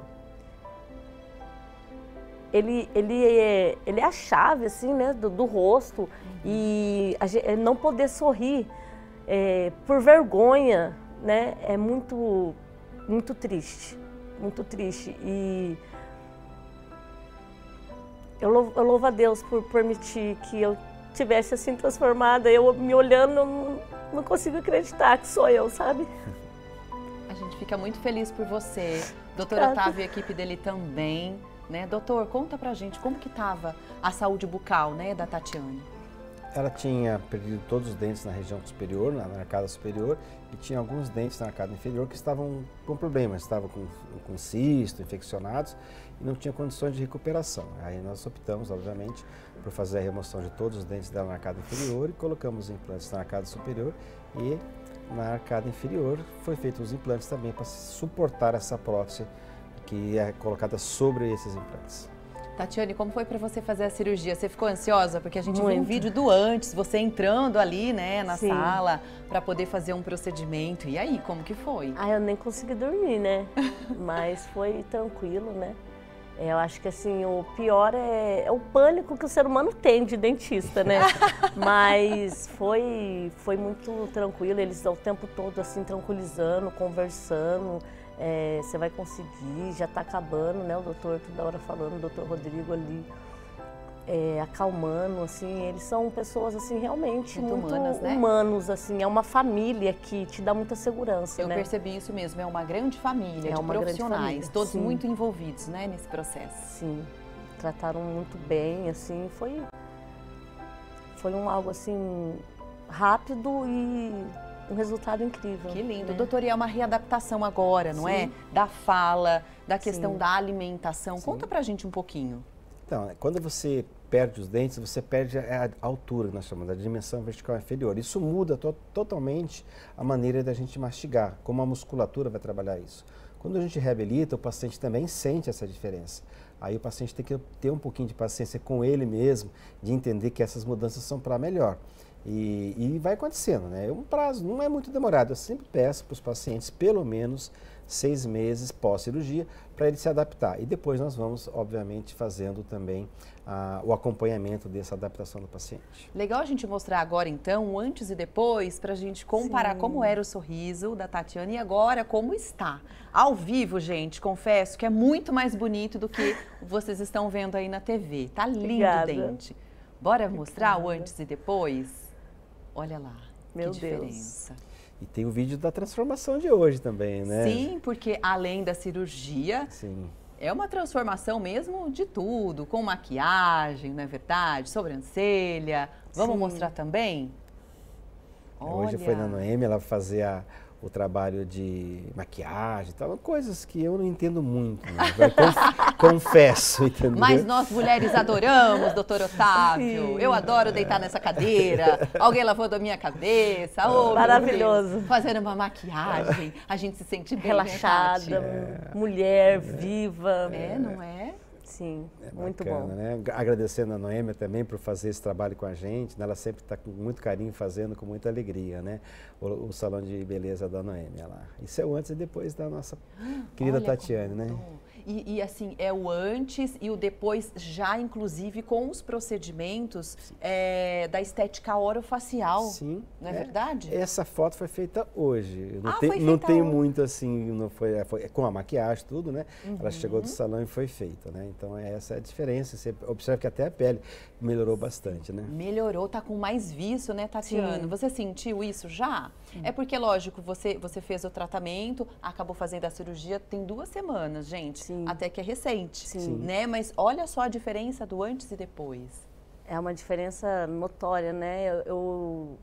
ele, ele, é, ele é a chave, assim, né, do, do rosto. E gente, é não poder sorrir é, por vergonha, né, é muito, muito triste. Muito triste. E eu louvo, eu louvo a Deus por permitir que eu tivesse assim transformada. Eu me olhando, não, não consigo acreditar que sou eu, sabe? A gente fica muito feliz por você. Doutora Otávio e a equipe dele também. Né? Doutor, conta pra gente como que estava a saúde bucal né, da Tatiane. Ela tinha perdido todos os dentes na região superior, na arcada superior, e tinha alguns dentes na arcada inferior que estavam com problemas, estavam com, com cisto, infeccionados, e não tinha condições de recuperação. Aí nós optamos, obviamente, por fazer a remoção de todos os dentes dela na arcada inferior e colocamos implantes na arcada superior e na arcada inferior foi feito os implantes também para suportar essa prótese que é colocada sobre esses implantes. Tatiane, como foi para você fazer a cirurgia? Você ficou ansiosa? Porque a gente Muito. viu um vídeo do antes, você entrando ali, né, na Sim. sala, para poder fazer um procedimento. E aí, como que foi? Ah, eu nem consegui dormir, né? Mas foi tranquilo, né? É, eu acho que assim, o pior é, é, o pânico que o ser humano tem de dentista, né? Mas foi, foi muito tranquilo, eles o tempo todo assim, tranquilizando, conversando é, você vai conseguir, já está acabando, né? O doutor toda hora falando, o doutor Rodrigo ali é, acalmando, assim, eles são pessoas assim realmente muito, muito humanas, né? humanos, assim, é uma família que te dá muita segurança. Eu né? percebi isso mesmo, é uma grande família é de profissionais, família, todos sim. muito envolvidos, né, nesse processo. Sim, trataram muito bem, assim, foi foi um algo assim rápido e um resultado incrível. Que lindo. Né? Doutor, e é uma readaptação agora, não é? Sim. é? Da fala, da questão Sim. da alimentação. Sim. Conta pra gente um pouquinho. Então, é, quando você perde os dentes, você perde a altura, que nós chamamos, a dimensão vertical é inferior. Isso muda to totalmente a maneira da gente mastigar, como a musculatura vai trabalhar isso. Quando a gente reabilita, o paciente também sente essa diferença. Aí o paciente tem que ter um pouquinho de paciência com ele mesmo, de entender que essas mudanças são para melhor. E, e vai acontecendo, né? É um prazo não é muito demorado. Eu sempre peço para os pacientes pelo menos seis meses pós-cirurgia para ele se adaptar. E depois nós vamos, obviamente, fazendo também ah, o acompanhamento dessa adaptação do paciente. Legal a gente mostrar agora, então, antes e depois, para a gente comparar Sim. como era o sorriso da Tatiana e agora como está. Ao vivo, gente, confesso que é muito mais bonito do que vocês estão vendo aí na TV. Tá lindo Obrigada. o dente. Bora mostrar Obrigada. o antes e depois? Olha lá, Meu que Deus. diferença. E tem o vídeo da transformação de hoje também, né? Sim, porque além da cirurgia, Sim. é uma transformação mesmo de tudo, com maquiagem, não é verdade? Sobrancelha. Vamos Sim. mostrar também? É, hoje foi na Noemi, ela fazer o trabalho de maquiagem e tal, coisas que eu não entendo muito. Né? Confesso, entendeu? Mas nós mulheres adoramos, doutor Otávio. Sim. Eu adoro deitar nessa cadeira. Alguém lavou da minha cabeça. Oh, Maravilhoso. Fazer uma maquiagem. A gente se sente bem, né, Relaxada, é. mulher, viva. É, não é? Sim, é bacana, muito bom. Né? Agradecendo a Noêmia também por fazer esse trabalho com a gente. Né? Ela sempre está com muito carinho fazendo, com muita alegria, né? O, o Salão de Beleza da Noêmia lá. Isso é o antes e depois da nossa querida Olha Tatiane, né? E, e, assim, é o antes e o depois, já inclusive com os procedimentos é, da estética orofacial. Sim. Não é, é, verdade? Essa foto foi feita hoje. não, ah, tem, foi feita não tem hoje. muito assim, não foi, é, foi, é com a maquiagem, tudo, né? Uhum. Ela chegou do salão e foi feita, né? Então é, essa é a diferença. Você observa que até a pele melhorou bastante, né? Melhorou, tá com mais vício né, Tatiana? Sim. Você sentiu isso já? É porque, lógico, você, você fez o tratamento, acabou fazendo a cirurgia, tem duas semanas, gente. Sim. Até que é recente. Sim. Né? Mas olha só a diferença do antes e depois. É uma diferença notória, né? Eu,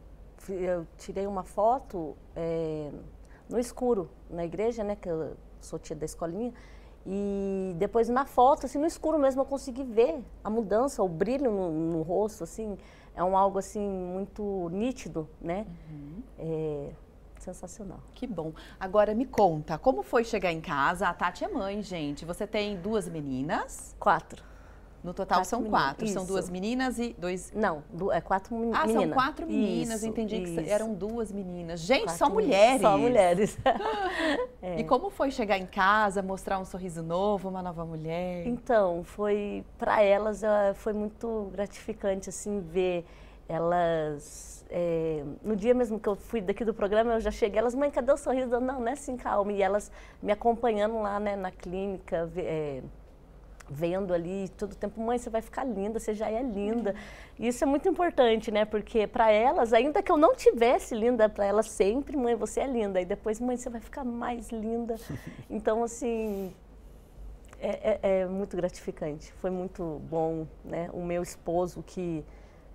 eu, eu tirei uma foto é, no escuro, na igreja, né? Que eu sou tia da escolinha. E depois na foto, assim, no escuro mesmo, eu consegui ver a mudança, o brilho no, no rosto, assim é um algo assim muito nítido, né? Uhum. É, sensacional. Que bom. Agora me conta, como foi chegar em casa? A Tati é mãe, gente. Você tem duas meninas? Quatro. No total quatro são quatro. São duas meninas e dois. Não, é quatro ah, meninas. Ah, menina. são quatro meninas. Isso, entendi isso. que eram duas meninas. Gente, quatro só mulheres. Só mulheres. é. E como foi chegar em casa, mostrar um sorriso novo, uma nova mulher? Então, foi para elas ah, foi muito gratificante assim ver elas. É, no dia mesmo que eu fui daqui do programa, eu já cheguei, elas, mãe, cadê o sorriso? Eu, não, né, sim calma. E elas me acompanhando lá, né, na clínica. É, vendo ali todo o tempo, mãe, você vai ficar linda, você já é linda. E Isso é muito importante, né? Porque para elas, ainda que eu não tivesse linda para elas sempre, mãe, você é linda. E depois, mãe, você vai ficar mais linda. então, assim, é, é, é, muito gratificante. Foi muito bom, né? O meu esposo que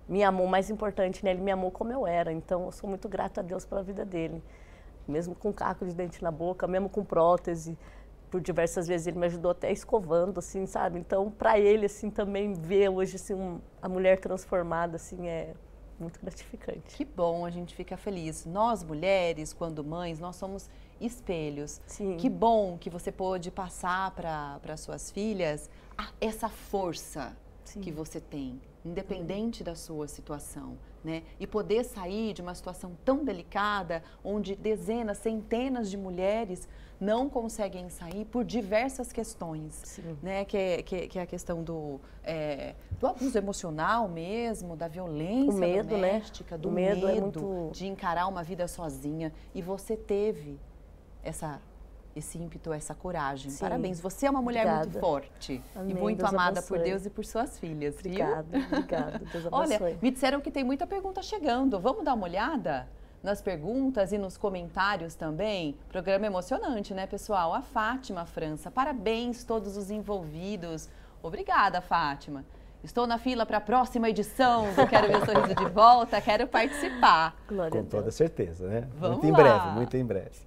me amou, mais importante, né? Ele me amou como eu era. Então, eu sou muito grata a Deus pela vida dele. Mesmo com caco de dente na boca, mesmo com prótese por diversas vezes ele me ajudou até escovando, assim, sabe? Então, para ele, assim, também ver hoje, assim, um, a mulher transformada, assim, é muito gratificante. Que bom, a gente fica feliz. Nós, mulheres, quando mães, nós somos espelhos. Sim. Que bom que você pôde passar para suas filhas essa força Sim. que você tem, independente da sua situação. Né? E poder sair de uma situação tão delicada, onde dezenas, centenas de mulheres não conseguem sair por diversas questões, Sim. né? Que é, que, que é a questão do, é, do abuso emocional mesmo, da violência medo, né? doméstica, né? do o medo, medo é muito... de encarar uma vida sozinha. E você teve essa esse ímpeto, essa coragem. Sim. Parabéns. Você é uma mulher obrigada. muito forte Amém. e muito Deus amada abençoe. por Deus e por suas filhas. Obrigada, obrigada. Deus abençoe. Olha, me disseram que tem muita pergunta chegando. Vamos dar uma olhada? nas perguntas e nos comentários também. Programa emocionante, né, pessoal? A Fátima França, parabéns todos os envolvidos. Obrigada, Fátima. Estou na fila para a próxima edição do Quero o Sorriso de Volta, quero participar. Glória Com toda certeza, né? Vamos muito lá. em breve, muito em breve.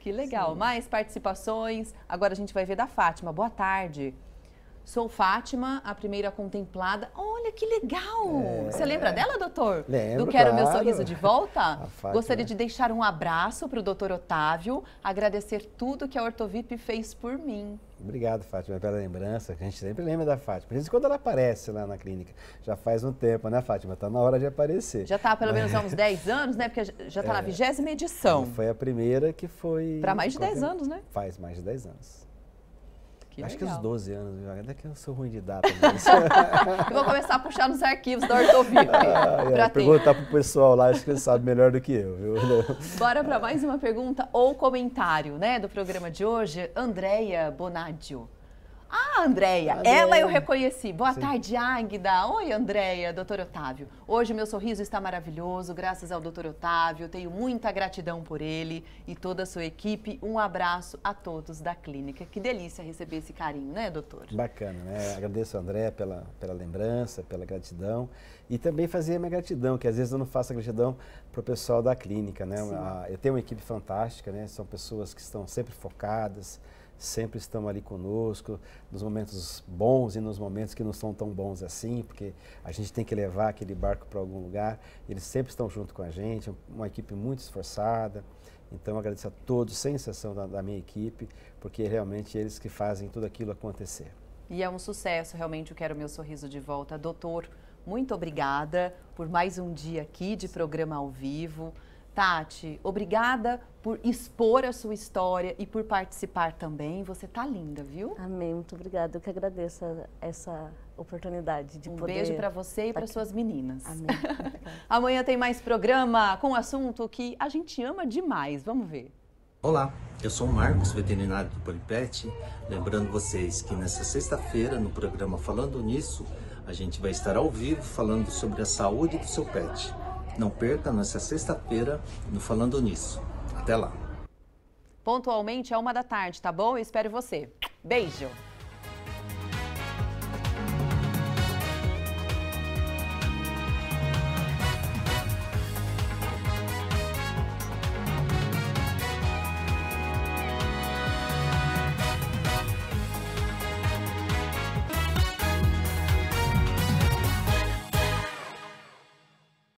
Que legal. Sim. Mais participações. Agora a gente vai ver da Fátima. Boa tarde. Sou Fátima, a primeira contemplada. Olha que legal! É, Você lembra dela, doutor? Lembro, Do Quero claro. Meu Sorriso de Volta? Gostaria de deixar um abraço para o doutor Otávio, agradecer tudo que a Ortovip fez por mim. Obrigado, Fátima, pela lembrança, que a gente sempre lembra da Fátima. Por isso, quando ela aparece lá na clínica, já faz um tempo, né, Fátima? Está na hora de aparecer. Já está pelo menos há uns 10 anos, né? Porque já está é, na vigésima edição. Foi a primeira que foi... Para mais de 10 anos, né? Faz mais de 10 anos. Que Acho legal. que os 12 anos, ainda que eu sou ruim de data. Mas... vou começar a puxar nos arquivos da Ortovip. Ah, é, perguntar pro pessoal lá, acho que eles sabem melhor do que eu. Viu? Bora para mais uma pergunta ou comentário né, do programa de hoje. Andréia Bonadio. Ah, Andréia, ela eu reconheci. Boa Sim. tarde, Águida. Oi, Andréia, doutor Otávio. Hoje meu sorriso está maravilhoso, graças ao doutor Otávio. Tenho muita gratidão por ele e toda a sua equipe. Um abraço a todos da clínica. Que delícia receber esse carinho, né, doutor? Bacana, né? Agradeço a Andréia pela, pela lembrança, pela gratidão e também fazer a minha gratidão, que às vezes eu não faço a gratidão para o pessoal da clínica, né? Sim. Eu tenho uma equipe fantástica, né? São pessoas que estão sempre focadas, sempre estão ali conosco, nos momentos bons e nos momentos que não são tão bons assim, porque a gente tem que levar aquele barco para algum lugar. Eles sempre estão junto com a gente, é uma equipe muito esforçada. Então, agradeço a todos, sem exceção da, da minha equipe, porque realmente eles que fazem tudo aquilo acontecer. E é um sucesso, realmente, eu quero o meu sorriso de volta. Doutor, muito obrigada por mais um dia aqui de programa ao vivo. Tati, obrigada por expor a sua história e por participar também. Você tá linda, viu? Amém, muito obrigada. Eu que agradeço essa oportunidade de um poder... Um beijo para você e tá para suas meninas. Amém. Amanhã tem mais programa com um assunto que a gente ama demais. Vamos ver. Olá, eu sou o Marcos, veterinário do Polipet. Lembrando vocês que nessa sexta-feira, no programa Falando Nisso, a gente vai estar ao vivo falando sobre a saúde do seu pet. Não perca nessa sexta-feira no Falando Nisso. Até lá. Pontualmente é uma da tarde, tá bom? Eu espero você. Beijo!